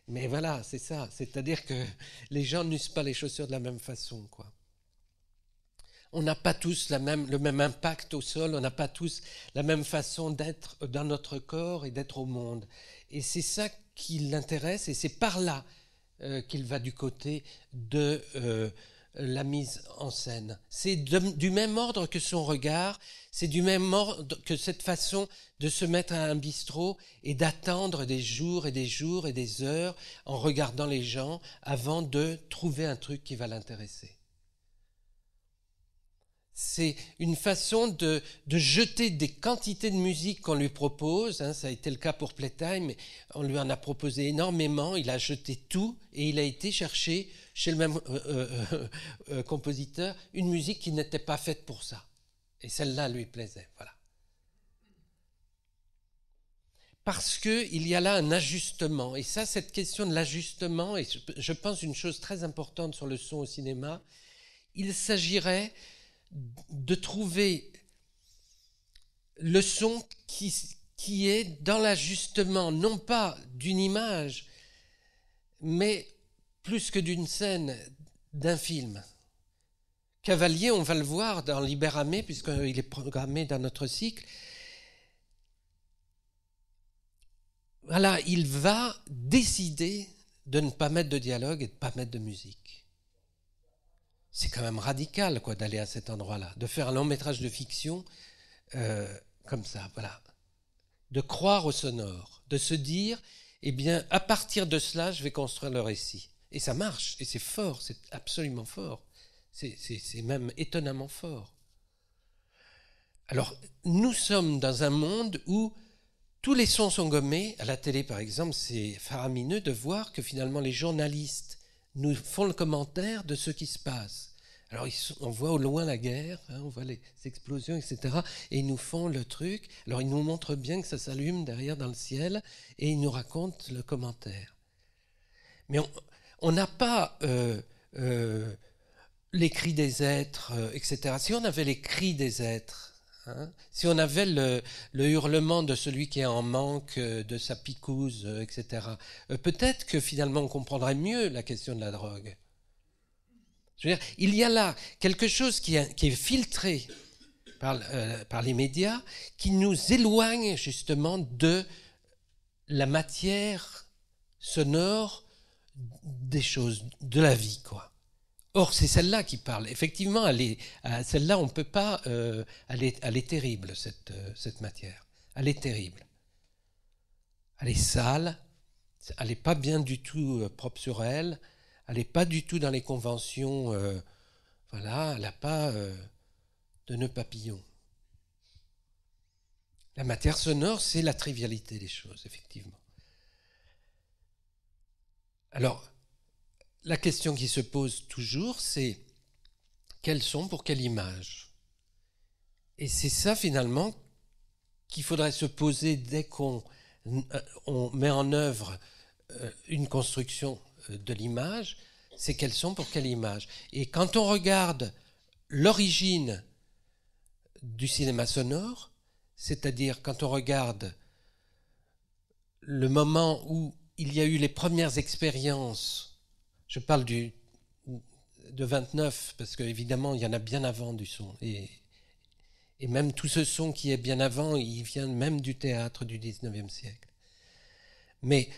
Mais voilà, c'est ça. C'est-à-dire que les gens n'usent pas les chaussures de la même façon, quoi. On n'a pas tous le même impact au sol, on n'a pas tous la même façon d'être dans notre corps et d'être au monde. Et c'est ça qui l'intéresse, et c'est par là euh, qu'il va du côté de euh, la mise en scène. C'est du même ordre que son regard, c'est du même ordre que cette façon de se mettre à un bistrot et d'attendre des jours et des jours et des heures en regardant les gens avant de trouver un truc qui va l'intéresser c'est une façon de, jeter des quantités de musique qu'on lui propose. Hein. ça a été le cas pour Playtime. On lui en a proposé énormément. Il a jeté tout et il a été chercher chez le même euh, euh, euh, compositeur une musique qui n'était pas faite pour ça. Et celle-là lui plaisait. Voilà. Parce qu'il y a là un ajustement. Et ça, cette question de l'ajustement, et je pense une chose très importante sur le son au cinéma, il s'agirait de trouver le son qui, est dans l'ajustement, non pas d'une image, mais plus que d'une scène, d'un film. Cavalier, on va le voir dans Libéramé, puisqu'il est programmé dans notre cycle. Voilà, il va décider de ne pas mettre de dialogue et de ne pas mettre de musique c'est quand même radical quoi d'aller à cet endroit-là, de faire un long métrage de fiction euh, comme ça, voilà, de croire au sonore, de se dire eh bien à partir de cela je vais construire le récit et ça marche et c'est fort, c'est absolument fort, c'est même étonnamment fort. Alors nous sommes dans un monde où tous les sons sont gommés. À la télé, par exemple, c'est faramineux de voir que finalement les journalistes nous font le commentaire de ce qui se passe. Alors, on voit au loin la guerre, hein, on voit les explosions, etc. Et ils nous font le truc. Alors, ils nous montrent bien que ça s'allume derrière dans le ciel et ils nous racontent le commentaire. Mais on n'a pas euh, euh, les cris des êtres, euh, etc. Si on avait les cris des êtres, Hein. si on avait le, hurlement de celui qui est en manque euh, de sa picouse, euh, etc., euh, peut-être que finalement on comprendrait mieux la question de la drogue. Je veux dire, il y a là quelque chose qui, est, filtré par, par, les médias, qui nous éloigne justement de la matière sonore des choses, de la vie, quoi. Or, c'est celle-là qui parle. Effectivement, celle-là, on ne peut pas... Euh, elle, est, terrible, euh, cette, matière. Elle est terrible. Elle est sale, elle n'est pas bien du tout euh, propre sur elle, elle n'est pas du tout dans les conventions... voilà, elle n'a pas de nœud papillon. La matière sonore, c'est la trivialité des choses, effectivement. Alors, la question qui se pose toujours, c'est quels sont pour quelle image Et c'est ça finalement qu'il faudrait se poser dès qu'on euh, met en œuvre euh, une construction euh, de l'image, c'est quelles sont pour quelle image. Et quand on regarde l'origine du cinéma sonore, c'est-à-dire quand on regarde le moment où il y a eu les premières expériences je parle du, de 29, parce qu'évidemment, il y en a bien avant du son. Et, même tout ce son qui est bien avant, il vient même du théâtre du 19e siècle. Mais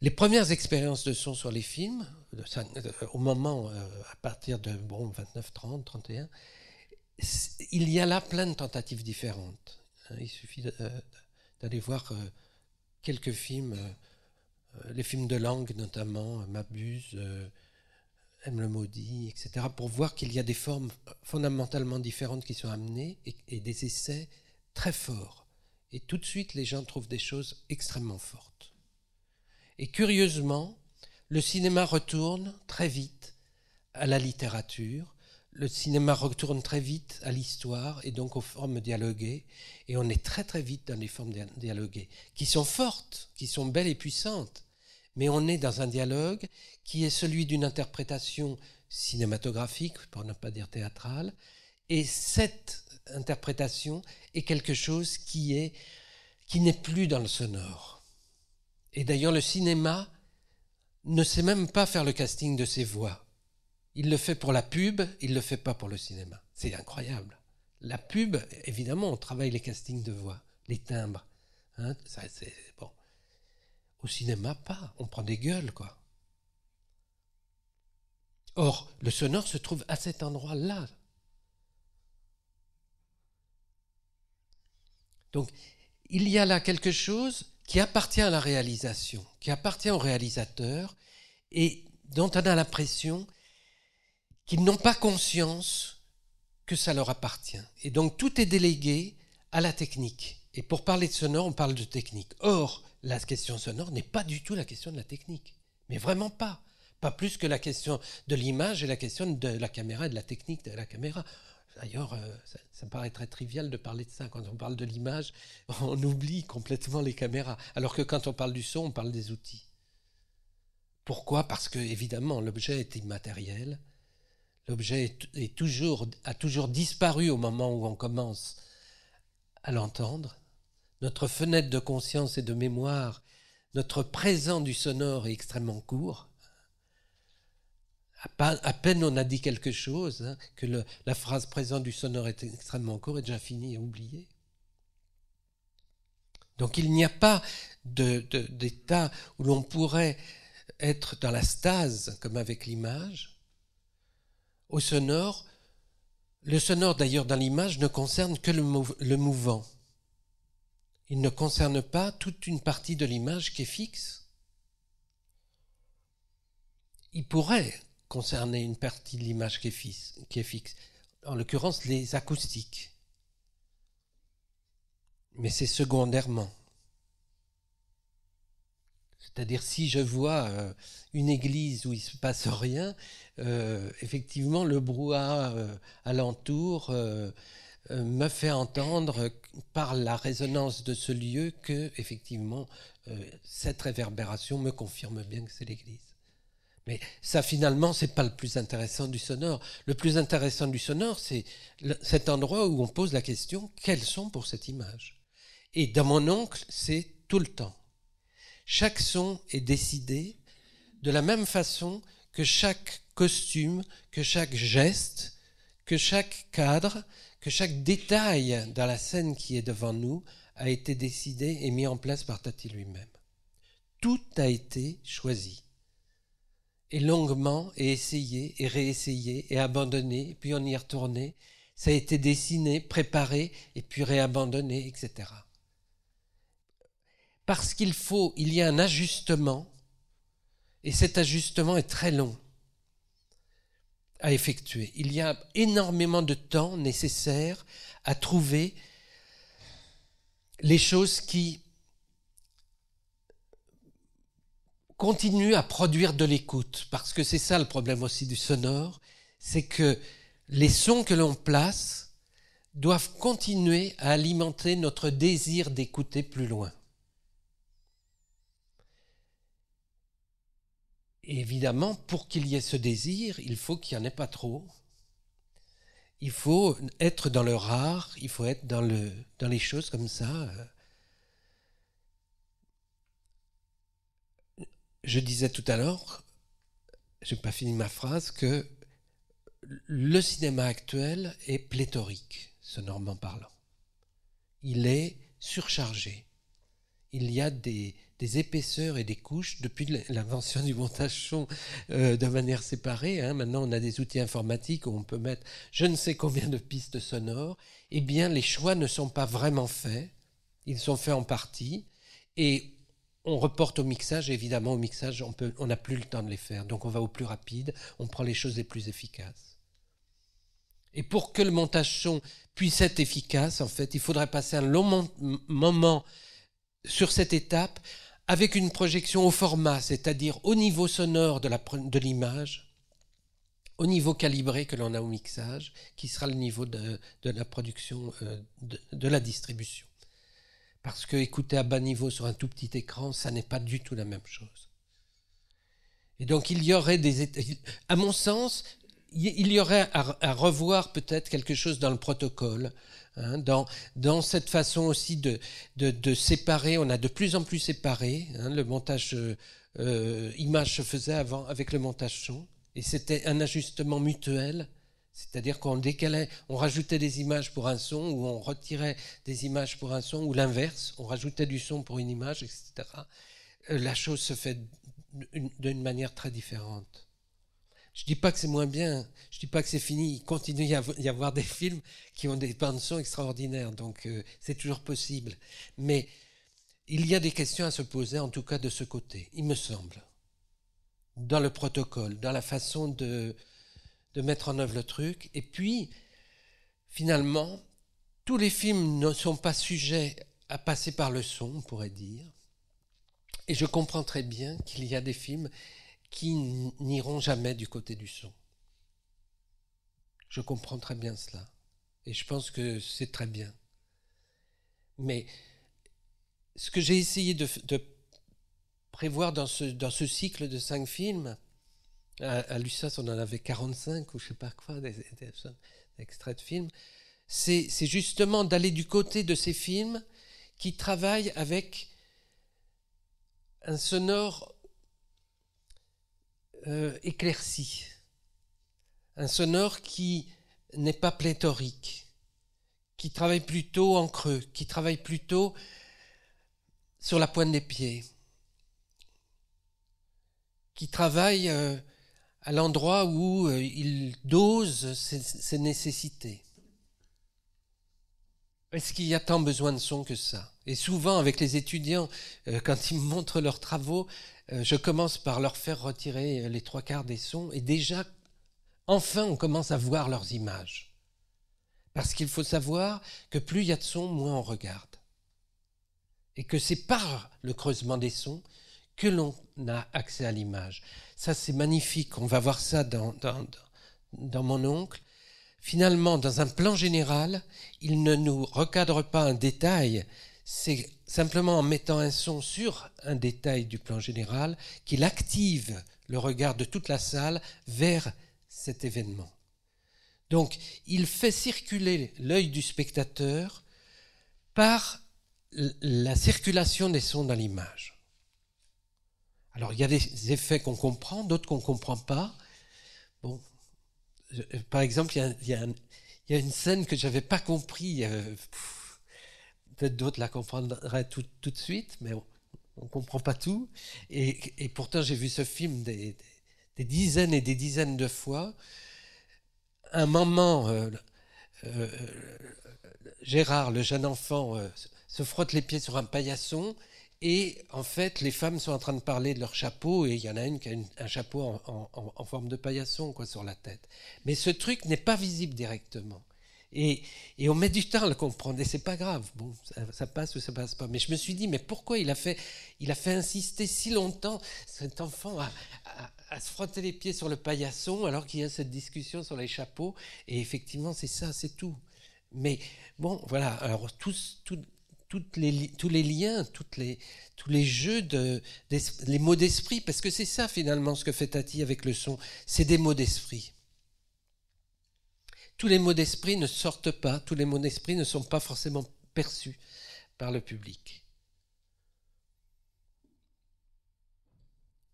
les premières expériences de son sur les films, au moment, euh, à partir de bon, 29, 30, 31, il y a là plein de tentatives différentes. Hein, il suffit d'aller voir euh, quelques films euh, euh, les films de langue notamment, euh, Mabuse, euh, Aime le maudit, etc., pour voir qu'il y a des formes fondamentalement différentes qui sont amenées et, des essais très forts. Et tout de suite, les gens trouvent des choses extrêmement fortes. Et curieusement, le cinéma retourne très vite à la littérature, le cinéma retourne très vite à l'histoire et donc aux formes dialoguées, et on est très très vite dans les formes dialoguées, qui sont fortes, qui sont belles et puissantes, mais on est dans un dialogue qui est celui d'une interprétation cinématographique, pour ne pas dire théâtrale, et cette interprétation est quelque chose qui est qui n'est plus dans le sonore. Et d'ailleurs, le cinéma ne sait même pas faire le casting de ses voix. Il le fait pour la pub, il le fait pas pour le cinéma. C'est incroyable. La pub, évidemment, on travaille les castings de voix, les timbres. Hein, ça, c'est au cinéma, pas. On prend des gueules, quoi. Or, le sonore se trouve à cet endroit-là. Donc, il y a là quelque chose qui appartient à la réalisation, qui appartient au réalisateur, et dont on a l'impression qu'ils n'ont pas conscience que ça leur appartient. Et donc tout est délégué à la technique. Et pour parler de sonore, on parle de technique. Or, la question sonore n'est pas du tout la question de la technique. Mais vraiment pas. Pas plus que la question de l'image et la question de la caméra et de la technique de la caméra. D'ailleurs, euh, ça, me paraît très trivial de parler de ça. Quand on parle de l'image, on oublie complètement les caméras. Alors que quand on parle du son, on parle des outils. Pourquoi Parce que, évidemment, l'objet est immatériel. L'objet est toujours, a toujours disparu au moment où on commence à l'entendre. Notre fenêtre de conscience et de mémoire, notre présent du sonore est extrêmement court. À peine on a dit quelque chose, hein, que la phrase présent du sonore est extrêmement court est déjà finie et oubliée. Donc il n'y a pas d'état où l'on pourrait être dans la stase, comme avec l'image. Au sonore, le sonore d'ailleurs dans l'image ne concerne que le mouvant il ne concerne pas toute une partie de l'image qui est fixe. Il pourrait concerner une partie de l'image qui, est fixe, en l'occurrence les acoustiques. Mais c'est secondairement. C'est-à-dire si je vois euh, une église où il ne se passe rien, euh, effectivement le brouhaha euh, alentour euh, me fait entendre par la résonance de ce lieu que, effectivement, euh, cette réverbération me confirme bien que c'est l'église. Mais ça, finalement, c'est pas le plus intéressant du sonore. Le plus intéressant du sonore, c'est cet endroit où on pose la question quels sont pour cette image Et dans mon oncle, c'est tout le temps. Chaque son est décidé de la même façon que chaque costume, que chaque geste, que chaque cadre, que chaque détail dans la scène qui est devant nous a été décidé et mis en place par Tati lui-même. Tout a été choisi, et longuement, et essayé, et réessayé, et abandonné, et puis on y retourné. ça a été dessiné, préparé, et puis réabandonné, etc. Parce qu'il faut, il y a un ajustement, et cet ajustement est très long à effectuer. Il y a énormément de temps nécessaire à trouver les choses qui continuent à produire de l'écoute, parce que c'est ça le problème aussi du sonore, c'est que les sons que l'on place doivent continuer à alimenter notre désir d'écouter plus loin. évidemment, pour qu'il y ait ce désir, il faut qu'il n'y en ait pas trop. Il faut être dans le rare, il faut être dans, le, dans les choses comme ça. Euh. Je disais tout à l'heure, je n'ai pas fini ma phrase, que le cinéma actuel est pléthorique, normand parlant. Il est surchargé. Il y a des, des épaisseurs et des couches depuis l'invention du montage son euh, de manière séparée. Hein. maintenant, on a des outils informatiques où on peut mettre je ne sais combien de pistes sonores. Eh bien, les choix ne sont pas vraiment faits. Ils sont faits en partie. Et on reporte au mixage. Évidemment, au mixage, on n'a on plus le temps de les faire. Donc, on va au plus rapide. On prend les choses les plus efficaces. Et pour que le montage son puisse être efficace, en fait, il faudrait passer un long moment sur cette étape avec une projection au format, c'est-à-dire au niveau sonore de l'image, au niveau calibré que l'on a au mixage, qui sera le niveau de, la production, euh, de, la distribution. Parce que écouter à bas niveau sur un tout petit écran, ça n'est pas du tout la même chose. Et donc il y aurait des... À mon sens, il y aurait à, revoir peut-être quelque chose dans le protocole, hein, dans, cette façon aussi de, séparer, on a de plus en plus séparé, hein, le montage euh, euh, image se faisait avant avec le montage son, et c'était un ajustement mutuel, c'est-à-dire qu'on décalait, on rajoutait des images pour un son, ou on retirait des images pour un son, ou l'inverse, on rajoutait du son pour une image, etc. Euh, la chose se fait d'une manière très différente. Je ne dis pas que c'est moins bien, je ne dis pas que c'est fini. Il continue à y avoir des films qui ont des bandes son extraordinaires, donc euh, c'est toujours possible. Mais il y a des questions à se poser, en tout cas de ce côté, il me semble, dans le protocole, dans la façon de, de mettre en œuvre le truc. Et puis, finalement, tous les films ne sont pas sujets à passer par le son, on pourrait dire. Et je comprends très bien qu'il y a des films qui n'iront jamais du côté du son. Je comprends très bien cela. Et je pense que c'est très bien. Mais ce que j'ai essayé de, prévoir dans ce, dans ce cycle de cinq films, à, à on en avait 45 ou je ne sais pas quoi, des, des extraits de films, c'est justement d'aller du côté de ces films qui travaillent avec un sonore euh, éclairci, un sonore qui n'est pas pléthorique, qui travaille plutôt en creux, qui travaille plutôt sur la pointe des pieds, qui travaille euh, à l'endroit où euh, il dose ses, nécessités. Est-ce qu'il y a tant besoin de son que ça Et souvent, avec les étudiants, quand ils montrent leurs travaux, euh, je commence par leur faire retirer euh, les trois quarts des sons et déjà, enfin, on commence à voir leurs images. Parce qu'il faut savoir que plus il y a de sons, moins on regarde. Et que c'est par le creusement des sons que l'on a accès à l'image. Ça, c'est magnifique. On va voir ça dans, dans, dans mon oncle. Finalement, dans un plan général, il ne nous recadre pas un détail, c'est simplement en mettant un son sur un détail du plan général qu'il active le regard de toute la salle vers cet événement. Donc il fait circuler l'œil du spectateur par la circulation des sons dans l'image. Alors il y a des effets qu'on comprend, d'autres qu'on ne comprend pas. Bon, par exemple, il y, a, une scène que je n'avais pas compris. Euh, Peut-être d'autres la comprendraient tout, de suite, mais on ne comprend pas tout. Et, pourtant, j'ai vu ce film des, dizaines et des dizaines de fois. Un moment, euh, euh, Gérard, le jeune enfant, euh, se frotte les pieds sur un paillasson. Et en fait, les femmes sont en train de parler de leur chapeau, et il y en a une qui a un chapeau en, en, forme de paillasson quoi, sur la tête. Mais ce truc n'est pas visible directement. Et, on met du temps à le comprendre, et c'est pas grave. Bon, ça, passe ou ça passe pas. Mais je me suis dit, mais pourquoi il a fait, il a fait insister si longtemps cet enfant à, se frotter les pieds sur le paillasson alors qu'il y a cette discussion sur les chapeaux Et effectivement, c'est ça, c'est tout. Mais bon, voilà. Alors tous, toutes les, tous les liens, toutes les, tous les jeux, de, les mots d'esprit, parce que c'est ça finalement ce que fait Tati avec le son, c'est des mots d'esprit tous les mots d'esprit ne sortent pas, tous les mots d'esprit ne sont pas forcément perçus par le public.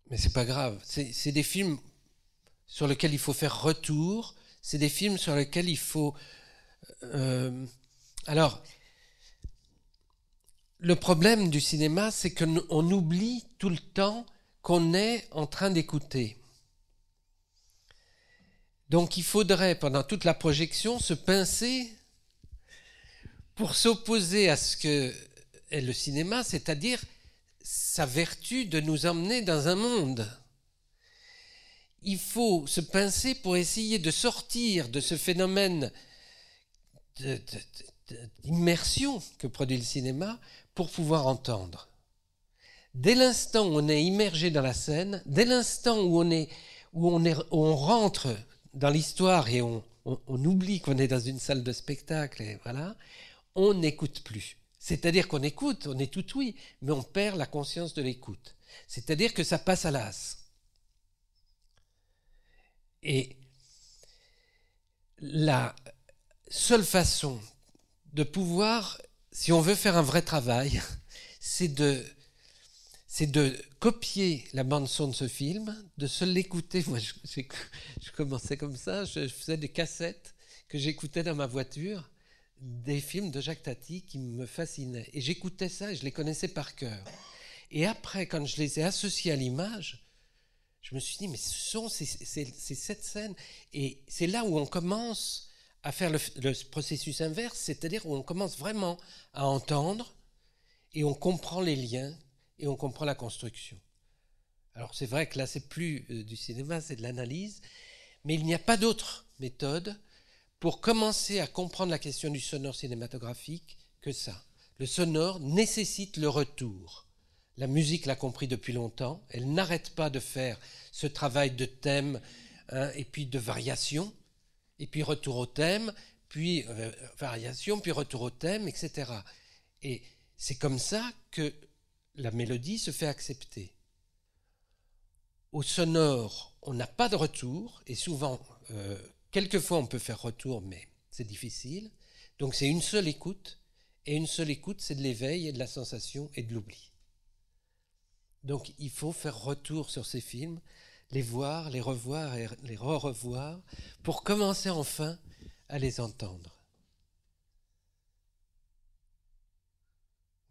Mais c'est pas grave. C'est des films sur lesquels il faut faire retour. C'est des films sur lesquels il faut. Euh, alors, le problème du cinéma, c'est qu'on oublie tout le temps qu'on est en train d'écouter. Donc il faudrait, pendant toute la projection, se pincer pour s'opposer à ce que est le cinéma, c'est-à-dire sa vertu de nous emmener dans un monde. Il faut se pincer pour essayer de sortir de ce phénomène d'immersion que produit le cinéma pour pouvoir entendre. Dès l'instant où on est immergé dans la scène, dès l'instant où on où on, est, on rentre dans l'histoire et on, oublie qu'on est dans une salle de spectacle et voilà, on n'écoute plus. C'est-à-dire qu'on écoute, on est tout oui, mais on perd la conscience de l'écoute. C'est-à-dire que ça passe à l'as. Et la seule façon de pouvoir, si on veut faire un vrai travail, c'est de c'est de copier la bande-son de ce film, de se l'écouter. Moi, je, commençais comme ça, je faisais des cassettes que j'écoutais dans ma voiture, des films de Jacques Tati qui me fascinaient. Et j'écoutais ça et je les connaissais par cœur. Et après, quand je les ai associés à l'image, je me suis dit, mais ce sont ces, cette scène. Et c'est là où on commence à faire le processus inverse, c'est-à-dire où on commence vraiment à entendre et on comprend les liens et on comprend la construction. Alors c'est vrai que là, c'est plus euh, du cinéma, c'est de l'analyse, mais il n'y a pas d'autre méthode pour commencer à comprendre la question du sonore cinématographique que ça. Le sonore nécessite le retour. La musique l'a compris depuis longtemps, elle n'arrête pas de faire ce travail de thème hein, et puis de variation, et puis retour au thème, puis euh, variation, puis retour au thème, etc. Et c'est comme ça que la mélodie se fait accepter. Au sonore, on n'a pas de retour, et souvent, euh, quelquefois on peut faire retour, mais c'est difficile. Donc c'est une seule écoute, et une seule écoute, c'est de l'éveil et de la sensation et de l'oubli. Donc il faut faire retour sur ces films, les voir, les revoir et les re-revoir, pour commencer enfin à les entendre.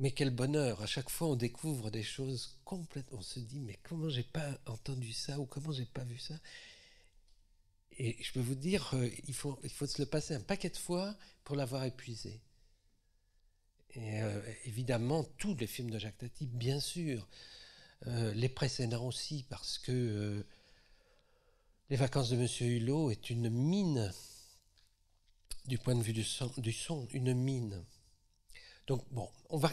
Mais quel bonheur À chaque fois, on découvre des choses complètes. On se dit, mais comment j'ai pas entendu ça ou comment j'ai pas vu ça Et je peux vous dire, euh, il faut, il faut se le passer un paquet de fois pour l'avoir épuisé. Et euh, évidemment, tous les films de Jacques Tati, bien sûr. Euh, les précédents aussi, parce que Les vacances de Monsieur Hulot est une mine, du point de vue du du son une mine. Donc bon, on va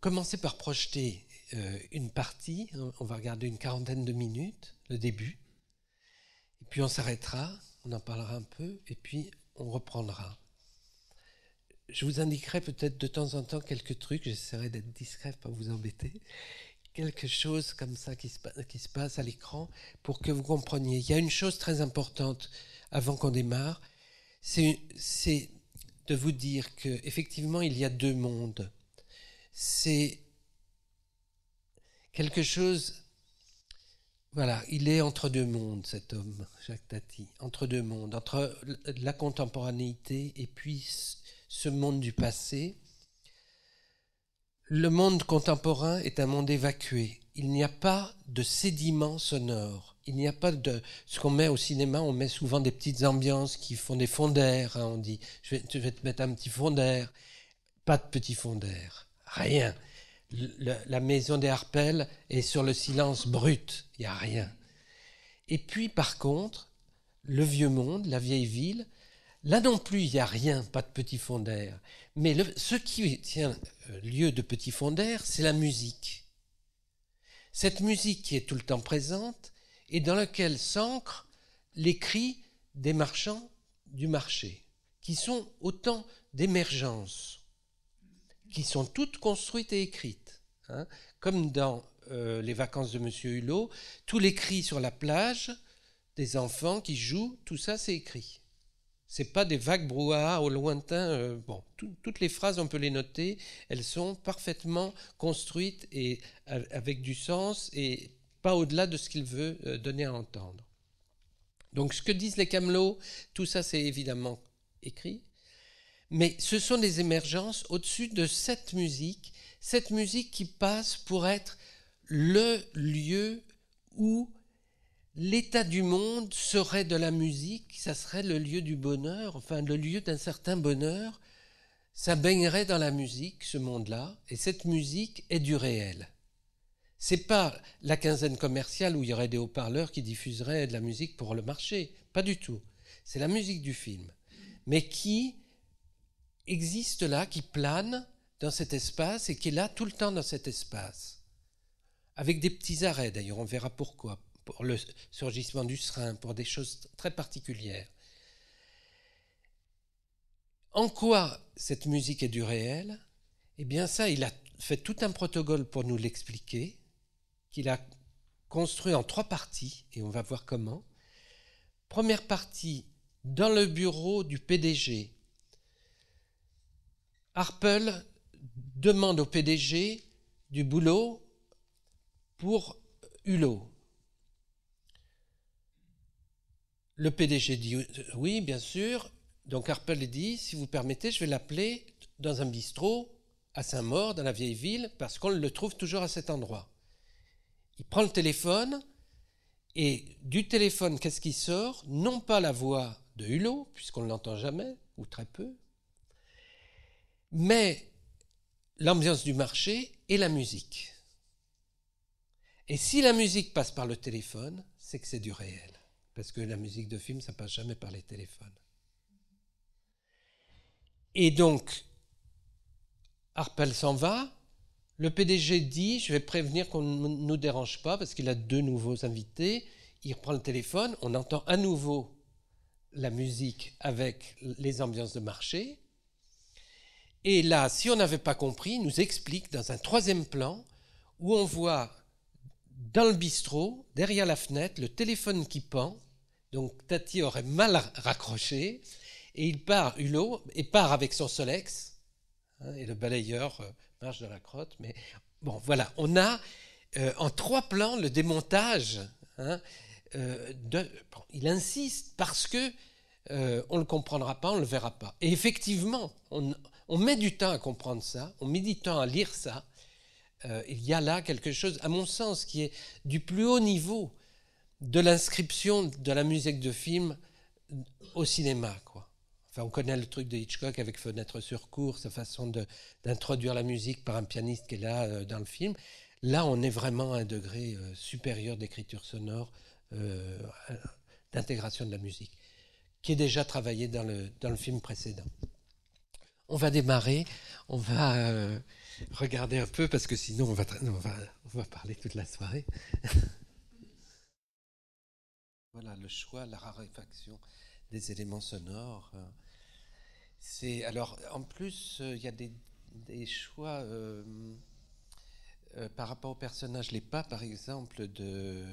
Commencez par projeter euh, une partie. On va regarder une quarantaine de minutes, le début. Et puis on s'arrêtera, on en parlera un peu, et puis on reprendra. Je vous indiquerai peut-être de temps en temps quelques trucs, j'essaierai d'être discret, pas vous embêter. Quelque chose comme ça qui se, qui se passe à l'écran pour que vous compreniez. Il y a une chose très importante avant qu'on démarre, c'est de vous dire qu'effectivement, il y a deux mondes c'est quelque chose. Voilà, il est entre deux mondes, cet homme, Jacques Tati, entre deux mondes, entre la contemporanéité et puis ce monde du passé. Le monde contemporain est un monde évacué. Il n'y a pas de sédiments sonores. Il n'y a pas de ce qu'on met au cinéma. On met souvent des petites ambiances qui font des fonds d'air. Hein, on dit, je je vais te mettre un petit fond d'air. Pas de petit fond d'air rien. la maison des Harpels est sur le silence brut, il n'y a rien. Et puis par contre, le vieux monde, la vieille ville, là non plus il n'y a rien, pas de petit d'air. Mais ce qui tient euh, lieu de petit d'air, c'est la musique. Cette musique qui est tout le temps présente et dans laquelle s'ancrent les cris des marchands du marché, qui sont autant d'émergences qui sont toutes construites et écrites. Hein. Comme dans euh, Les vacances de Monsieur Hulot, tous les cris sur la plage des enfants qui jouent, tout ça c'est écrit. C'est pas des vagues brouhaha au lointain. Euh, bon, toutes les phrases, on peut les noter. Elles sont parfaitement construites et avec du sens et pas au-delà de ce qu'il veut euh, donner à entendre. Donc, ce que disent les camelots, tout ça, c'est évidemment écrit. Mais ce sont des émergences au-dessus de cette musique, cette musique qui passe pour être le lieu où l'état du monde serait de la musique, ça serait le lieu du bonheur, enfin le lieu d'un certain bonheur, ça baignerait dans la musique, ce monde-là, et cette musique est du réel. C'est pas la quinzaine commerciale où il y aurait des haut-parleurs qui diffuseraient de la musique pour le marché, pas du tout. C'est la musique du film, mais qui existe là, qui plane dans cet espace et qui est là tout le temps dans cet espace. Avec des petits arrêts d'ailleurs, on verra pourquoi, pour le surgissement du serin, pour des choses très particulières. En quoi cette musique est du réel Eh bien ça, il a fait tout un protocole pour nous l'expliquer, qu'il a construit en trois parties, et on va voir comment. Première partie, dans le bureau du PDG, Harpel demande au PDG du boulot pour Hulot. Le PDG dit euh, oui, bien sûr. Donc Harpel dit, si vous permettez, je vais l'appeler dans un bistrot à Saint-Maur, dans la vieille ville, parce qu'on le trouve toujours à cet endroit. Il prend le téléphone, et du téléphone, qu'est-ce qui sort Non pas la voix de Hulot, puisqu'on ne l'entend jamais, ou très peu, mais l'ambiance du marché et la musique. Et si la musique passe par le téléphone, c'est que c'est du réel. Parce que la musique de film, ça passe jamais par les téléphones. Et donc, Harpel s'en va. Le PDG dit, je vais prévenir qu'on ne nous dérange pas parce qu'il a deux nouveaux invités. Il reprend le téléphone, on entend à nouveau la musique avec les ambiances de marché. Et là, si on n'avait pas compris, il nous explique dans un troisième plan où on voit dans le bistrot, derrière la fenêtre, le téléphone qui pend. Donc Tati aurait mal raccroché. Et il part, Hulot, et part avec son Solex. Hein, et le balayeur euh, marche dans la crotte. Mais bon, voilà, on a euh, en trois plans le démontage. Hein, euh, de, il insiste parce que on ne le comprendra pas, on ne le verra pas. Et effectivement, on, on met du temps à comprendre ça, on met du temps à lire ça. Euh, il y a là quelque chose, à mon sens, qui est du plus haut niveau de l'inscription de la musique de film au cinéma. Enfin, on connaît le truc de Hitchcock avec Fenêtre sur cours, sa façon d'introduire la musique par un pianiste qui est là euh, dans le film. Là, on est vraiment à un degré euh, supérieur d'écriture sonore, d'intégration de la musique, qui est déjà travaillé dans le film précédent on va démarrer, on va euh, regarder un peu parce que sinon on va, va, on va parler toute la soirée. voilà le choix, la raréfaction des éléments sonores. Hein. C'est alors en plus euh, il y a des, choix euh, par rapport aux personnages. Les pas par exemple de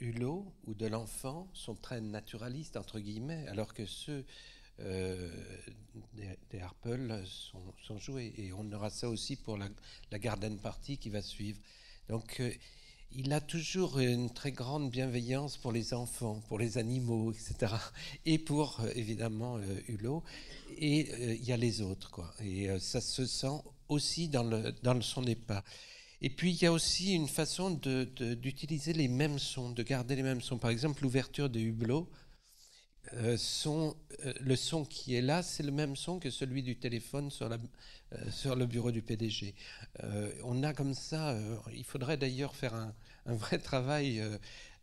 Hulot ou de l'enfant sont très naturalistes entre guillemets, alors que ceux euh, des, des, sont, sont, joués. Et on aura ça aussi pour la, la Garden Party qui va suivre. Donc euh, il a toujours une très grande bienveillance pour les enfants, pour les animaux, etc. Et pour, euh, évidemment, Hulot. Et il y a les autres, quoi. Et ça se sent aussi dans, le, dans son pas Et puis il y a aussi une façon d'utiliser les mêmes sons, de garder les mêmes sons. Par exemple, l'ouverture de Hublot, euh, son, euh, le son qui est là, c'est le même son que celui du téléphone sur, la, euh, sur le bureau du PDG. on a comme ça, il faudrait d'ailleurs faire un, vrai travail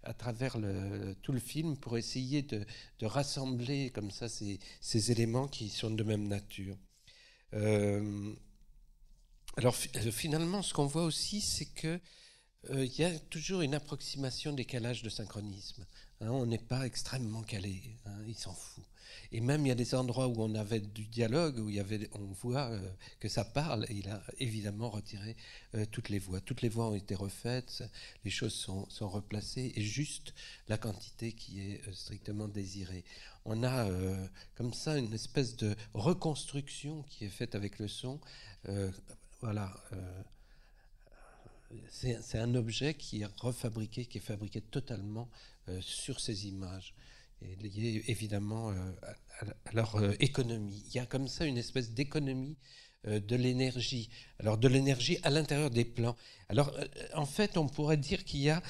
à travers le, tout le film pour essayer de, rassembler comme ça ces, ces, éléments qui sont de même nature. alors finalement, ce qu'on voit aussi, c'est que il y a toujours une approximation décalage de synchronisme. Hein, on n'est pas extrêmement calé, hein, il s'en fout. Et même il y a des endroits où on avait du dialogue, où il y avait, on voit euh, que ça parle, il a évidemment retiré euh, toutes les voix. Toutes les voix ont été refaites, les choses sont, sont replacées, et juste la quantité qui est euh, strictement désirée. On a comme ça une espèce de reconstruction qui est faite avec le son. voilà, c'est un objet qui est refabriqué, qui est fabriqué totalement euh, sur ces images et lié évidemment euh, à, leur euh, économie. Il y a comme ça une espèce d'économie de l'énergie, alors de l'énergie à l'intérieur des plans. Alors en fait, on pourrait dire qu'il y a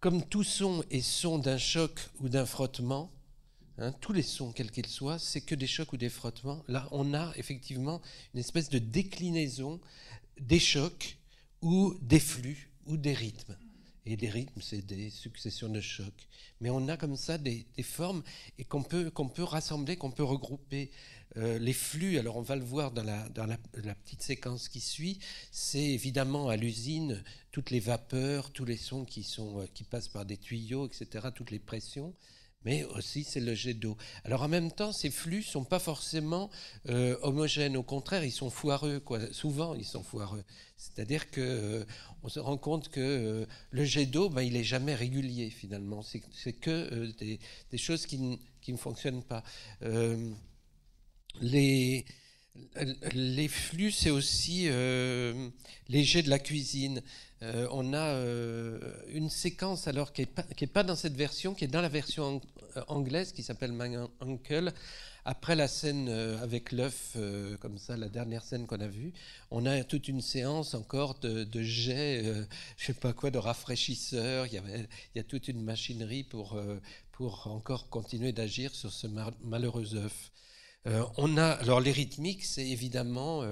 comme tout son et son d'un choc ou d'un frottement, Hein, tous les sons, quels qu'ils soient, c'est que des chocs ou des frottements. Là, on a effectivement une espèce de déclinaison des chocs ou des flux ou des rythmes. Et des rythmes, c'est des successions de chocs. Mais on a comme ça des, formes et qu'on peut, qu'on peut rassembler, qu'on peut regrouper. Euh, les flux, alors on va le voir dans la, petite séquence qui suit, c'est évidemment à l'usine toutes les vapeurs, tous les sons qui euh, passent par des tuyaux, etc., toutes les pressions mais aussi c'est le jet d'eau. Alors en même temps, ces flux sont pas forcément euh, homogènes. Au contraire, ils sont foireux. Quoi. Souvent, ils sont foireux. C'est-à-dire que euh, on se rend compte que euh, le jet d'eau, ben, il est jamais régulier finalement. C'est que des, choses qui, qui, ne fonctionnent pas. les les flux, c'est aussi les jets de la cuisine. Euh, on a euh, une séquence alors qui n'est pas, dans cette version, qui est dans la version euh, anglaise qui s'appelle My Uncle. Après la scène avec l'œuf, comme ça, la dernière scène qu'on a vue, on a toute une séance encore de, jets, je sais pas quoi, de rafraîchisseurs. Il y, a toute une machinerie pour, pour encore continuer d'agir sur ce malheureux œuf. on a alors les rythmiques, c'est évidemment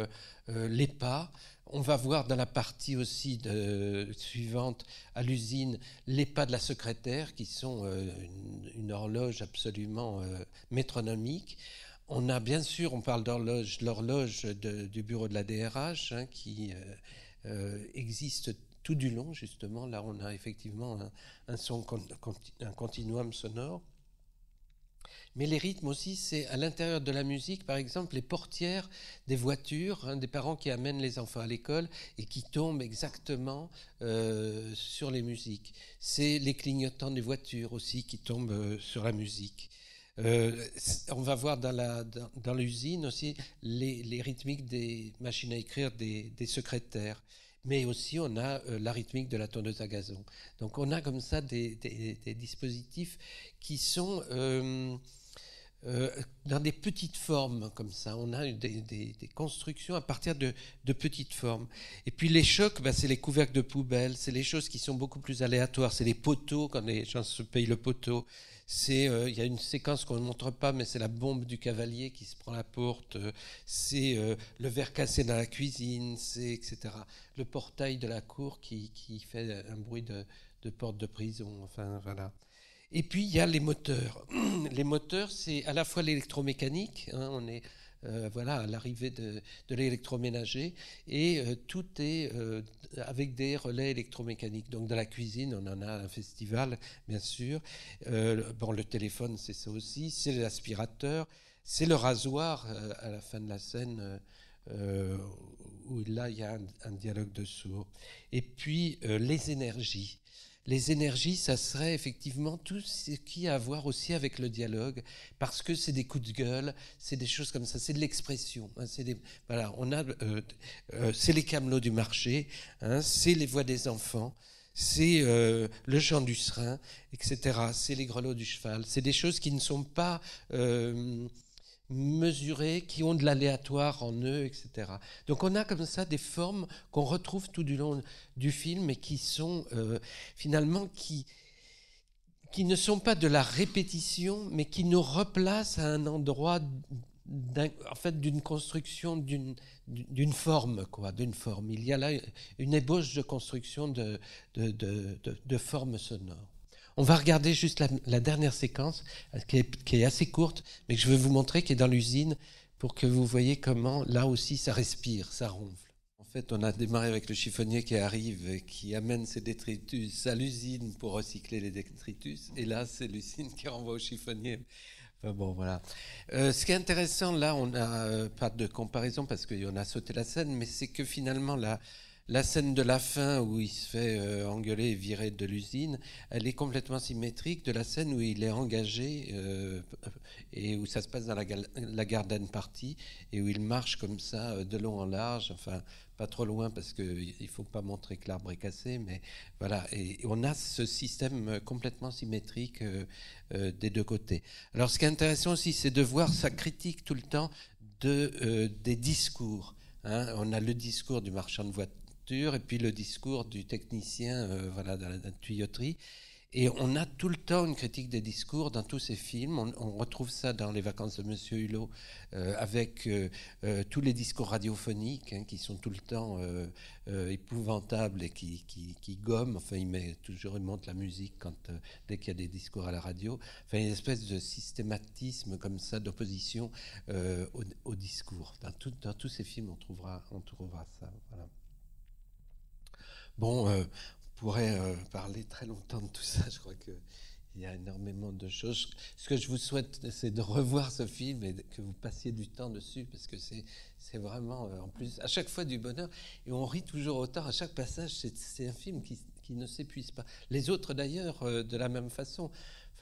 les pas. On va voir dans la partie aussi suivante à l'usine les pas de la secrétaire qui sont euh, une, horloge absolument euh, métronomique. On a bien sûr, on parle d'horloge, l'horloge du bureau de la DRH hein, qui euh, existe tout du long justement. Là, on a effectivement un son, un continuum sonore. Mais les rythmes aussi, c'est à l'intérieur de la musique, par exemple, les portières des voitures, hein, des parents qui amènent les enfants à l'école et qui tombent exactement euh, sur les musiques. C'est les clignotants des voitures aussi qui tombent euh, sur la musique. Euh, on va voir dans, dans, l'usine aussi les, les, rythmiques des machines à écrire des, des secrétaires mais aussi on a euh, la rythmique de la tondeuse à gazon. Donc on a comme ça des, dispositifs qui sont euh, euh, dans des petites formes comme ça. On a des, constructions à partir de, de, petites formes. Et puis les chocs, bah, c'est les couvercles de poubelles, c'est les choses qui sont beaucoup plus aléatoires, c'est les poteaux quand les gens se payent le poteau. C'est, euh, il y a une séquence qu'on ne montre pas, mais c'est la bombe du cavalier qui se prend la porte. Euh, c'est euh, le verre cassé dans la cuisine, c'est etc. Le portail de la cour qui, fait un bruit de, porte de prison. Enfin voilà. Et puis il y a les moteurs. Les moteurs, c'est à la fois l'électromécanique. Hein, on est euh, voilà, à l'arrivée de, l'électroménager. Et euh, tout est euh, avec des relais électromécaniques. Donc, dans la cuisine, on en a un festival, bien sûr. bon, le téléphone, c'est ça aussi. C'est l'aspirateur. C'est le rasoir à la fin de la scène. où là, il y a un dialogue de sourds. Et puis, les énergies les énergies, ça serait effectivement tout ce qui a à voir aussi avec le dialogue, parce que c'est des coups de gueule, c'est des choses comme ça, c'est de l'expression. Hein, c'est voilà, on a, euh, euh, c'est les camelots du marché, hein, c'est les voix des enfants, c'est euh, le chant du serin, etc. C'est les grelots du cheval. C'est des choses qui ne sont pas mesurés, qui ont de l'aléatoire en eux, etc. Donc on a comme ça des formes qu'on retrouve tout du long du film et qui sont euh, finalement qui qui ne sont pas de la répétition, mais qui nous replacent à un endroit en fait d'une construction d'une forme quoi d'une forme il y a là une ébauche de construction de de, de, de forme on va regarder juste la, dernière séquence, euh, qui est, assez courte, mais que je veux vous montrer, qui est dans l'usine, pour que vous voyez comment, là aussi, ça respire, ça ronfle. En fait, on a démarré avec le chiffonnier qui arrive, et qui amène ses détritus à l'usine pour recycler les détritus, et là, c'est l'usine qui renvoie au chiffonnier. Enfin, bon, voilà. Euh, ce qui est intéressant, là, on n'a euh, pas de comparaison parce qu'on a sauté la scène, mais c'est que finalement, là la scène de la fin où il se fait euh, engueuler et virer de l'usine, elle est complètement symétrique de la scène où il est engagé euh, et où ça se passe dans la, la, Garden partie et où il marche comme ça euh, de long en large, enfin pas trop loin parce qu'il ne faut pas montrer que l'arbre est cassé, mais voilà. Et, on a ce système complètement symétrique des deux côtés. Alors ce qui est intéressant aussi, c'est de voir sa critique tout le temps de, des discours. Hein. on a le discours du marchand de voitures et puis le discours du technicien euh, dans voilà, de, la, tuyauterie. Et on a tout le temps une critique des discours dans tous ces films. On, retrouve ça dans Les Vacances de Monsieur Hulot, euh, avec euh, tous les discours radiophoniques hein, qui sont tout le temps épouvantables et qui, gomment. Enfin, il met toujours, il monte la musique quand dès qu'il y a des discours à la radio. Enfin, une espèce de systématisme comme ça d'opposition au, discours. Dans, tous ces films, on trouvera, on trouvera ça. Voilà. Bon, euh, on pourrait euh, parler très longtemps de tout ça. Je crois qu'il y a énormément de choses. Ce que je vous souhaite, c'est de revoir ce film et que vous passiez du temps dessus, parce que c'est vraiment, euh, en plus, à chaque fois du bonheur. Et on rit toujours autant à chaque passage. C'est un film qui ne s'épuise pas. Les autres, d'ailleurs, de la même façon.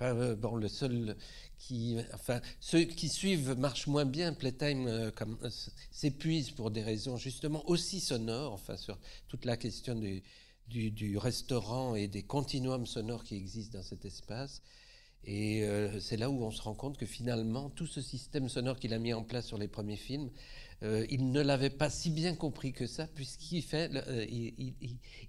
Euh, le seul qui. Enfin, ceux qui suivent marchent moins bien. Playtime euh, euh, s'épuise pour des raisons, justement, aussi sonores, enfin, sur toute la question du, du restaurant et des continuums sonores qui existent dans cet espace. Et c'est là où on se rend compte que finalement, tout ce système sonore qu'il a mis en place sur les premiers films euh, il ne l'avait pas si bien compris que ça, puisqu'il fait, euh,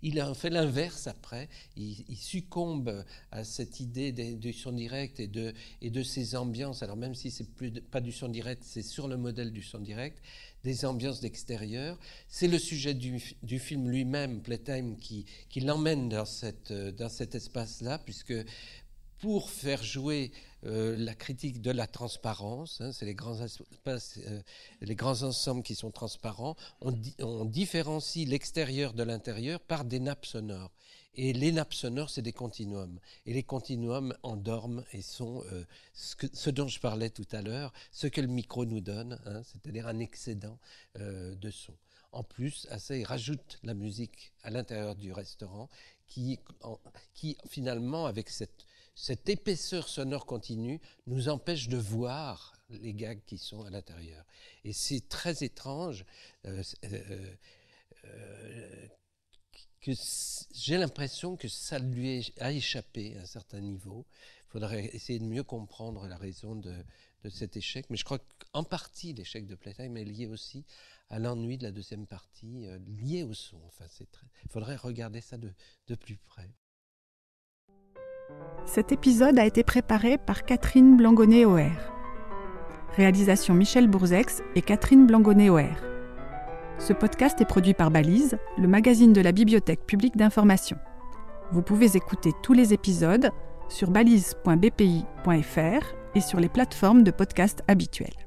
il, a fait l'inverse après. Il, succombe à cette idée du son direct et de, et de ses ambiances. Alors même si c'est plus pas du son direct, c'est sur le modèle du son direct, des ambiances d'extérieur. C'est le sujet du, film lui-même, Playtime, qui, qui l'emmène dans, cette, euh, dans cet espace-là, puisque pour faire jouer euh, la critique de la transparence, hein, c'est les grands, euh, les grands ensembles qui sont transparents, on, différencie l'extérieur de l'intérieur par des nappes sonores. Et les nappes sonores, c'est des continuums. Et les continuums endorment et sont euh, ce, dont je parlais tout à l'heure, ce que le micro nous donne, hein, c'est-à-dire un excédent de son. En plus, à ça, il rajoute la musique à l'intérieur du restaurant qui, qui finalement, avec cette cette épaisseur sonore continue nous empêche de voir les gags qui sont à l'intérieur. Et c'est très étrange euh, euh, euh, que j'ai l'impression que ça lui a échappé à un certain niveau. Il faudrait essayer de mieux comprendre la raison de, cet échec. Mais je crois qu'en partie, l'échec de Playtime est lié aussi à l'ennui de la deuxième partie, lié au son. Enfin, Il faudrait regarder ça de plus près. Cet épisode a été préparé par Catherine blangonnet oer Réalisation Michel Bourzex et Catherine blangonnet oer Ce podcast est produit par Balise, le magazine de la Bibliothèque publique d'information. Vous pouvez écouter tous les épisodes sur balise.bpi.fr et sur les plateformes de podcast habituelles.